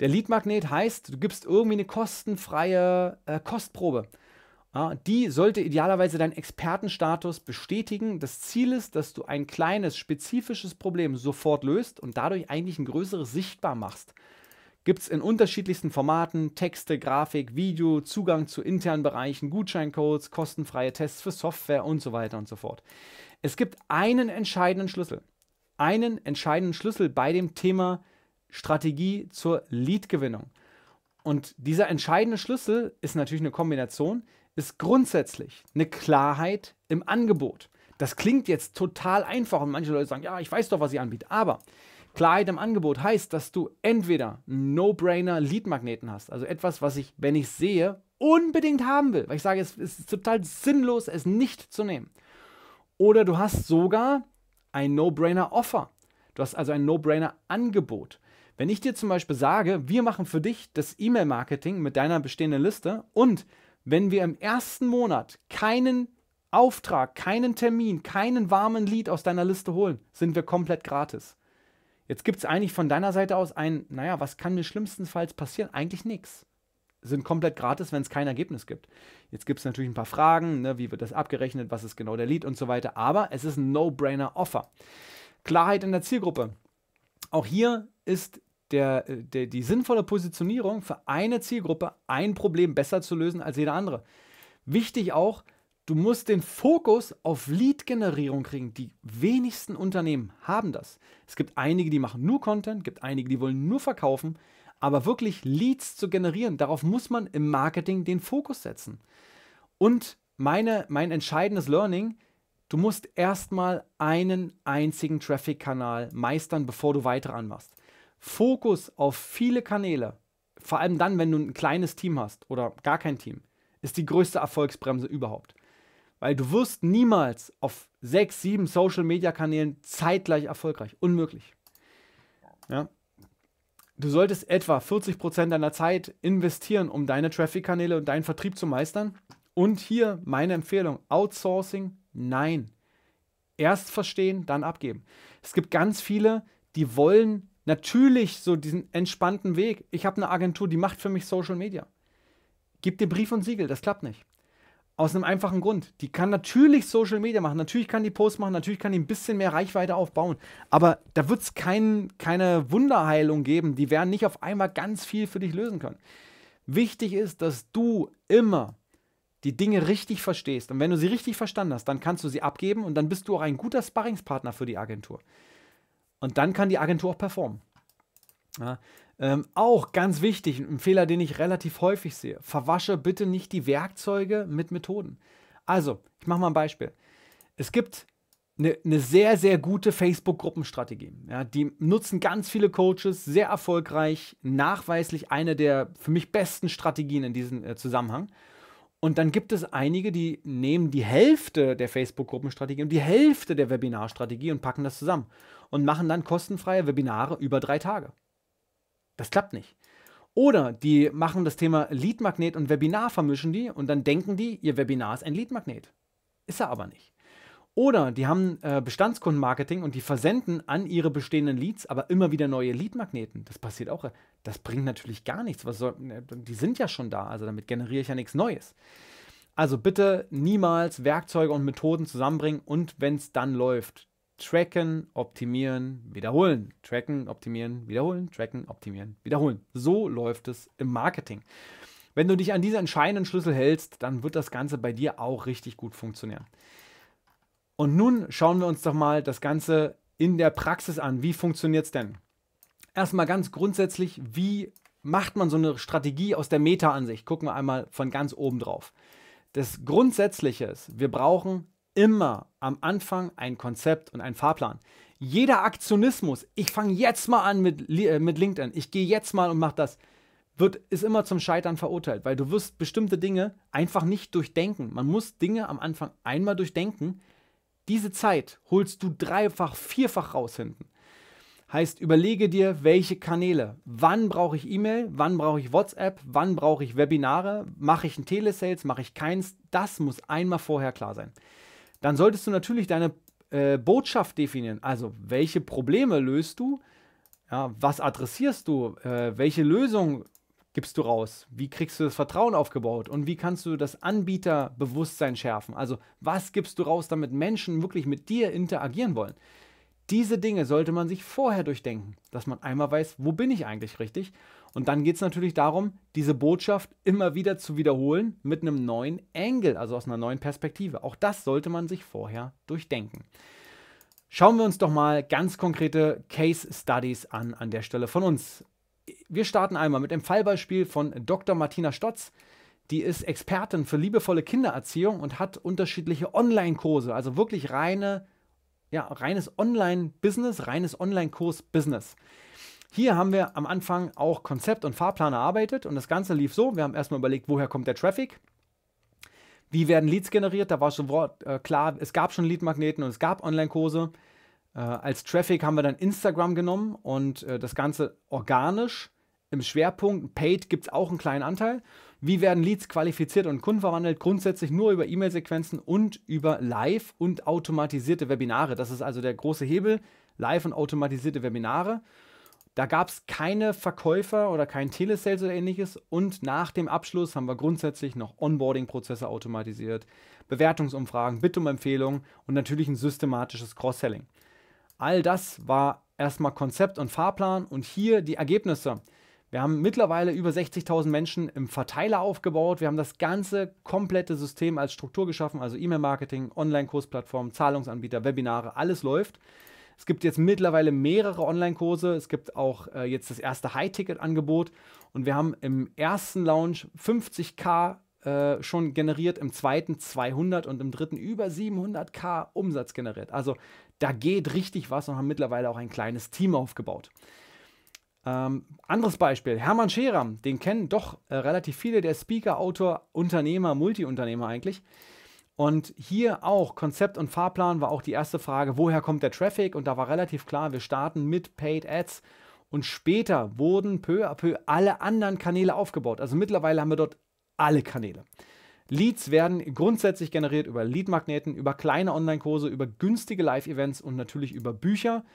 Der Leadmagnet heißt, du gibst irgendwie eine kostenfreie äh, Kostprobe. Die sollte idealerweise deinen Expertenstatus bestätigen. Das Ziel ist, dass du ein kleines, spezifisches Problem sofort löst und dadurch eigentlich ein größeres sichtbar machst. Gibt es in unterschiedlichsten Formaten, Texte, Grafik, Video, Zugang zu internen Bereichen, Gutscheincodes, kostenfreie Tests für Software und so weiter und so fort. Es gibt einen entscheidenden Schlüssel. Einen entscheidenden Schlüssel bei dem Thema Strategie zur Leadgewinnung. Und dieser entscheidende Schlüssel ist natürlich eine Kombination ist grundsätzlich eine Klarheit im Angebot. Das klingt jetzt total einfach und manche Leute sagen, ja, ich weiß doch, was ich anbiete. Aber Klarheit im Angebot heißt, dass du entweder No-Brainer Lead-Magneten hast, also etwas, was ich, wenn ich sehe, unbedingt haben will, weil ich sage, es ist total sinnlos, es nicht zu nehmen. Oder du hast sogar ein No-Brainer-Offer. Du hast also ein No-Brainer-Angebot. Wenn ich dir zum Beispiel sage, wir machen für dich das E-Mail-Marketing mit deiner bestehenden Liste und wenn wir im ersten Monat keinen Auftrag, keinen Termin, keinen warmen Lied aus deiner Liste holen, sind wir komplett gratis. Jetzt gibt es eigentlich von deiner Seite aus ein, naja, was kann mir schlimmstenfalls passieren? Eigentlich nichts. Sind komplett gratis, wenn es kein Ergebnis gibt. Jetzt gibt es natürlich ein paar Fragen, ne, wie wird das abgerechnet, was ist genau der Lied und so weiter, aber es ist ein No-Brainer-Offer. Klarheit in der Zielgruppe. Auch hier ist der, äh, der, die sinnvolle Positionierung für eine Zielgruppe ein Problem besser zu lösen als jeder andere. Wichtig auch, du musst den Fokus auf Lead-Generierung kriegen. Die wenigsten Unternehmen haben das. Es gibt einige, die machen nur Content, gibt einige, die wollen nur verkaufen, aber wirklich Leads zu generieren, darauf muss man im Marketing den Fokus setzen. Und meine, mein entscheidendes Learning, du musst erstmal einen einzigen Traffic-Kanal meistern, bevor du weitere anmachst. Fokus auf viele Kanäle, vor allem dann, wenn du ein kleines Team hast oder gar kein Team, ist die größte Erfolgsbremse überhaupt. Weil du wirst niemals auf sechs, sieben Social-Media-Kanälen zeitgleich erfolgreich. Unmöglich. Ja? Du solltest etwa 40% deiner Zeit investieren, um deine Traffic-Kanäle und deinen Vertrieb zu meistern. Und hier meine Empfehlung, Outsourcing, nein. Erst verstehen, dann abgeben. Es gibt ganz viele, die wollen Natürlich so diesen entspannten Weg. Ich habe eine Agentur, die macht für mich Social Media. Gib dir Brief und Siegel, das klappt nicht. Aus einem einfachen Grund. Die kann natürlich Social Media machen, natürlich kann die Post machen, natürlich kann die ein bisschen mehr Reichweite aufbauen. Aber da wird es kein, keine Wunderheilung geben. Die werden nicht auf einmal ganz viel für dich lösen können. Wichtig ist, dass du immer die Dinge richtig verstehst. Und wenn du sie richtig verstanden hast, dann kannst du sie abgeben und dann bist du auch ein guter Sparringspartner für die Agentur. Und dann kann die Agentur auch performen. Ja, ähm, auch ganz wichtig, ein Fehler, den ich relativ häufig sehe. Verwasche bitte nicht die Werkzeuge mit Methoden. Also, ich mache mal ein Beispiel. Es gibt eine, eine sehr, sehr gute Facebook-Gruppenstrategie. Ja, die nutzen ganz viele Coaches, sehr erfolgreich, nachweislich eine der für mich besten Strategien in diesem äh, Zusammenhang. Und dann gibt es einige, die nehmen die Hälfte der Facebook-Gruppenstrategie und die Hälfte der Webinarstrategie und packen das zusammen und machen dann kostenfreie Webinare über drei Tage. Das klappt nicht. Oder die machen das Thema Leadmagnet und Webinar vermischen die und dann denken die, ihr Webinar ist ein Leadmagnet. Ist er aber nicht. Oder die haben äh, Bestandskundenmarketing und die versenden an ihre bestehenden Leads aber immer wieder neue Leadmagneten. Das passiert auch. Das bringt natürlich gar nichts. Was soll, ne, die sind ja schon da, also damit generiere ich ja nichts Neues. Also bitte niemals Werkzeuge und Methoden zusammenbringen und wenn es dann läuft, tracken, optimieren, wiederholen. Tracken, optimieren, wiederholen, tracken, optimieren, wiederholen. So läuft es im Marketing. Wenn du dich an diese entscheidenden Schlüssel hältst, dann wird das Ganze bei dir auch richtig gut funktionieren. Und nun schauen wir uns doch mal das Ganze in der Praxis an. Wie funktioniert es denn? Erstmal ganz grundsätzlich, wie macht man so eine Strategie aus der Meta-Ansicht? Gucken wir einmal von ganz oben drauf. Das Grundsätzliche ist, wir brauchen immer am Anfang ein Konzept und ein Fahrplan. Jeder Aktionismus, ich fange jetzt mal an mit, äh, mit LinkedIn, ich gehe jetzt mal und mache das, wird, ist immer zum Scheitern verurteilt, weil du wirst bestimmte Dinge einfach nicht durchdenken. Man muss Dinge am Anfang einmal durchdenken. Diese Zeit holst du dreifach, vierfach raus hinten. Heißt, überlege dir, welche Kanäle. Wann brauche ich E-Mail? Wann brauche ich WhatsApp? Wann brauche ich Webinare? Mache ich ein Telesales? Mache ich keins? Das muss einmal vorher klar sein dann solltest du natürlich deine äh, Botschaft definieren. Also, welche Probleme löst du? Ja, was adressierst du? Äh, welche Lösung gibst du raus? Wie kriegst du das Vertrauen aufgebaut? Und wie kannst du das Anbieterbewusstsein schärfen? Also, was gibst du raus, damit Menschen wirklich mit dir interagieren wollen? Diese Dinge sollte man sich vorher durchdenken, dass man einmal weiß, wo bin ich eigentlich richtig und dann geht es natürlich darum, diese Botschaft immer wieder zu wiederholen mit einem neuen Engel, also aus einer neuen Perspektive. Auch das sollte man sich vorher durchdenken. Schauen wir uns doch mal ganz konkrete Case Studies an an der Stelle von uns. Wir starten einmal mit dem Fallbeispiel von Dr. Martina Stotz. Die ist Expertin für liebevolle Kindererziehung und hat unterschiedliche Online-Kurse, also wirklich reine, ja, reines Online-Business, reines Online-Kurs-Business. Hier haben wir am Anfang auch Konzept und Fahrplan erarbeitet und das Ganze lief so. Wir haben erstmal überlegt, woher kommt der Traffic? Wie werden Leads generiert? Da war schon äh, klar, es gab schon Leadmagneten und es gab Online-Kurse. Äh, als Traffic haben wir dann Instagram genommen und äh, das Ganze organisch im Schwerpunkt. Paid gibt es auch einen kleinen Anteil. Wie werden Leads qualifiziert und Kunden verwandelt? Grundsätzlich nur über E-Mail-Sequenzen und über Live und automatisierte Webinare. Das ist also der große Hebel. Live und automatisierte Webinare. Da gab es keine Verkäufer oder kein Telesales oder ähnliches. Und nach dem Abschluss haben wir grundsätzlich noch Onboarding-Prozesse automatisiert, Bewertungsumfragen, Bitte um Empfehlungen und natürlich ein systematisches Cross-Selling. All das war erstmal Konzept und Fahrplan und hier die Ergebnisse. Wir haben mittlerweile über 60.000 Menschen im Verteiler aufgebaut. Wir haben das ganze komplette System als Struktur geschaffen, also E-Mail-Marketing, Online-Kursplattform, Zahlungsanbieter, Webinare, alles läuft. Es gibt jetzt mittlerweile mehrere Online-Kurse. Es gibt auch äh, jetzt das erste High-Ticket-Angebot. Und wir haben im ersten Launch 50k äh, schon generiert, im zweiten 200 und im dritten über 700k Umsatz generiert. Also da geht richtig was und haben mittlerweile auch ein kleines Team aufgebaut. Ähm, anderes Beispiel, Hermann Scherer, den kennen doch äh, relativ viele, der Speaker, Autor, Unternehmer, Multiunternehmer eigentlich. Und hier auch Konzept und Fahrplan war auch die erste Frage, woher kommt der Traffic? Und da war relativ klar, wir starten mit Paid Ads. Und später wurden peu à peu alle anderen Kanäle aufgebaut. Also mittlerweile haben wir dort alle Kanäle. Leads werden grundsätzlich generiert über Lead-Magneten, über kleine Online-Kurse, über günstige Live-Events und natürlich über Bücher.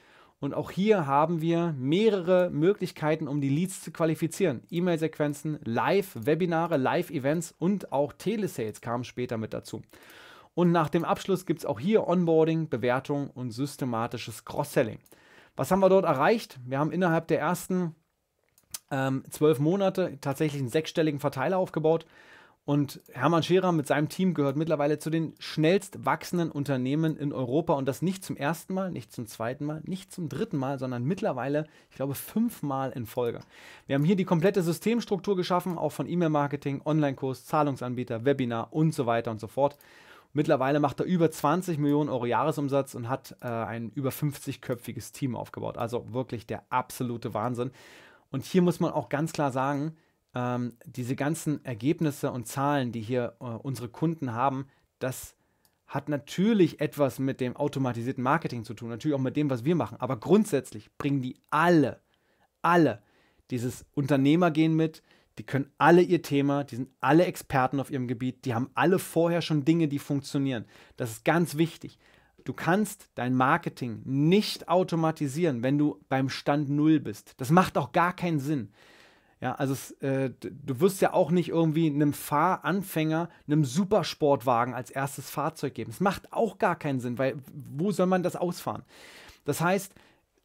Und auch hier haben wir mehrere Möglichkeiten, um die Leads zu qualifizieren. E-Mail-Sequenzen, Live-Webinare, Live-Events und auch Telesales kamen später mit dazu. Und nach dem Abschluss gibt es auch hier Onboarding, Bewertung und systematisches Cross-Selling. Was haben wir dort erreicht? Wir haben innerhalb der ersten ähm, zwölf Monate tatsächlich einen sechsstelligen Verteiler aufgebaut. Und Hermann Scherer mit seinem Team gehört mittlerweile zu den schnellst wachsenden Unternehmen in Europa und das nicht zum ersten Mal, nicht zum zweiten Mal, nicht zum dritten Mal, sondern mittlerweile, ich glaube, fünfmal in Folge. Wir haben hier die komplette Systemstruktur geschaffen, auch von E-Mail-Marketing, Online-Kurs, Zahlungsanbieter, Webinar und so weiter und so fort. Mittlerweile macht er über 20 Millionen Euro Jahresumsatz und hat äh, ein über 50-köpfiges Team aufgebaut. Also wirklich der absolute Wahnsinn. Und hier muss man auch ganz klar sagen, ähm, diese ganzen Ergebnisse und Zahlen, die hier äh, unsere Kunden haben, das hat natürlich etwas mit dem automatisierten Marketing zu tun, natürlich auch mit dem, was wir machen. Aber grundsätzlich bringen die alle, alle dieses Unternehmergehen mit. Die können alle ihr Thema, die sind alle Experten auf ihrem Gebiet, die haben alle vorher schon Dinge, die funktionieren. Das ist ganz wichtig. Du kannst dein Marketing nicht automatisieren, wenn du beim Stand Null bist. Das macht auch gar keinen Sinn. Ja, also es, äh, du wirst ja auch nicht irgendwie einem Fahranfänger einem Supersportwagen als erstes Fahrzeug geben. Es macht auch gar keinen Sinn, weil wo soll man das ausfahren? Das heißt,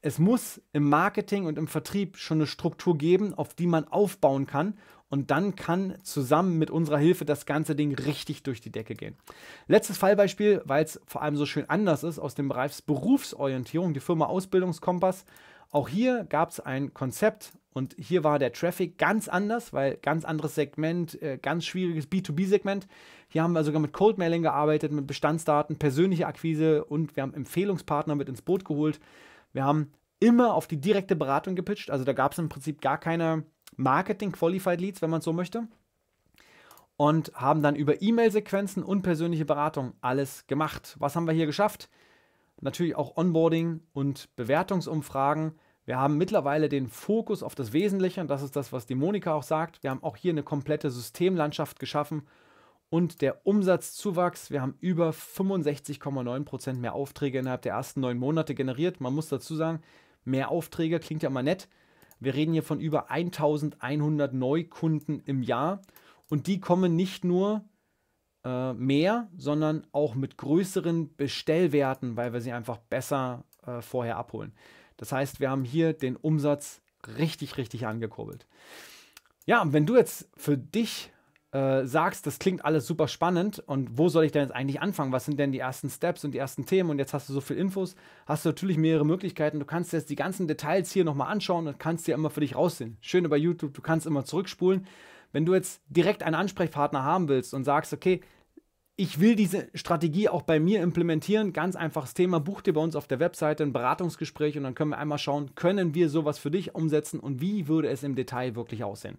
es muss im Marketing und im Vertrieb schon eine Struktur geben, auf die man aufbauen kann. Und dann kann zusammen mit unserer Hilfe das ganze Ding richtig durch die Decke gehen. Letztes Fallbeispiel, weil es vor allem so schön anders ist, aus dem Bereich Berufsorientierung, die Firma Ausbildungskompass. Auch hier gab es ein Konzept und hier war der Traffic ganz anders, weil ganz anderes Segment, äh, ganz schwieriges B2B-Segment. Hier haben wir sogar mit Cold Mailing gearbeitet, mit Bestandsdaten, persönliche Akquise und wir haben Empfehlungspartner mit ins Boot geholt. Wir haben immer auf die direkte Beratung gepitcht, also da gab es im Prinzip gar keine Marketing-Qualified Leads, wenn man so möchte. Und haben dann über E-Mail-Sequenzen und persönliche Beratung alles gemacht. Was haben wir hier geschafft? Natürlich auch Onboarding und Bewertungsumfragen wir haben mittlerweile den Fokus auf das Wesentliche und das ist das, was die Monika auch sagt. Wir haben auch hier eine komplette Systemlandschaft geschaffen und der Umsatzzuwachs. Wir haben über 65,9% mehr Aufträge innerhalb der ersten neun Monate generiert. Man muss dazu sagen, mehr Aufträge klingt ja mal nett. Wir reden hier von über 1100 Neukunden im Jahr und die kommen nicht nur äh, mehr, sondern auch mit größeren Bestellwerten, weil wir sie einfach besser äh, vorher abholen. Das heißt, wir haben hier den Umsatz richtig, richtig angekurbelt. Ja, und wenn du jetzt für dich äh, sagst, das klingt alles super spannend und wo soll ich denn jetzt eigentlich anfangen? Was sind denn die ersten Steps und die ersten Themen? Und jetzt hast du so viel Infos, hast du natürlich mehrere Möglichkeiten. Du kannst jetzt die ganzen Details hier nochmal anschauen und kannst dir immer für dich raussehen. Schön über YouTube, du kannst immer zurückspulen. Wenn du jetzt direkt einen Ansprechpartner haben willst und sagst, okay, ich will diese Strategie auch bei mir implementieren. Ganz einfaches Thema. Buch dir bei uns auf der Webseite ein Beratungsgespräch und dann können wir einmal schauen, können wir sowas für dich umsetzen und wie würde es im Detail wirklich aussehen.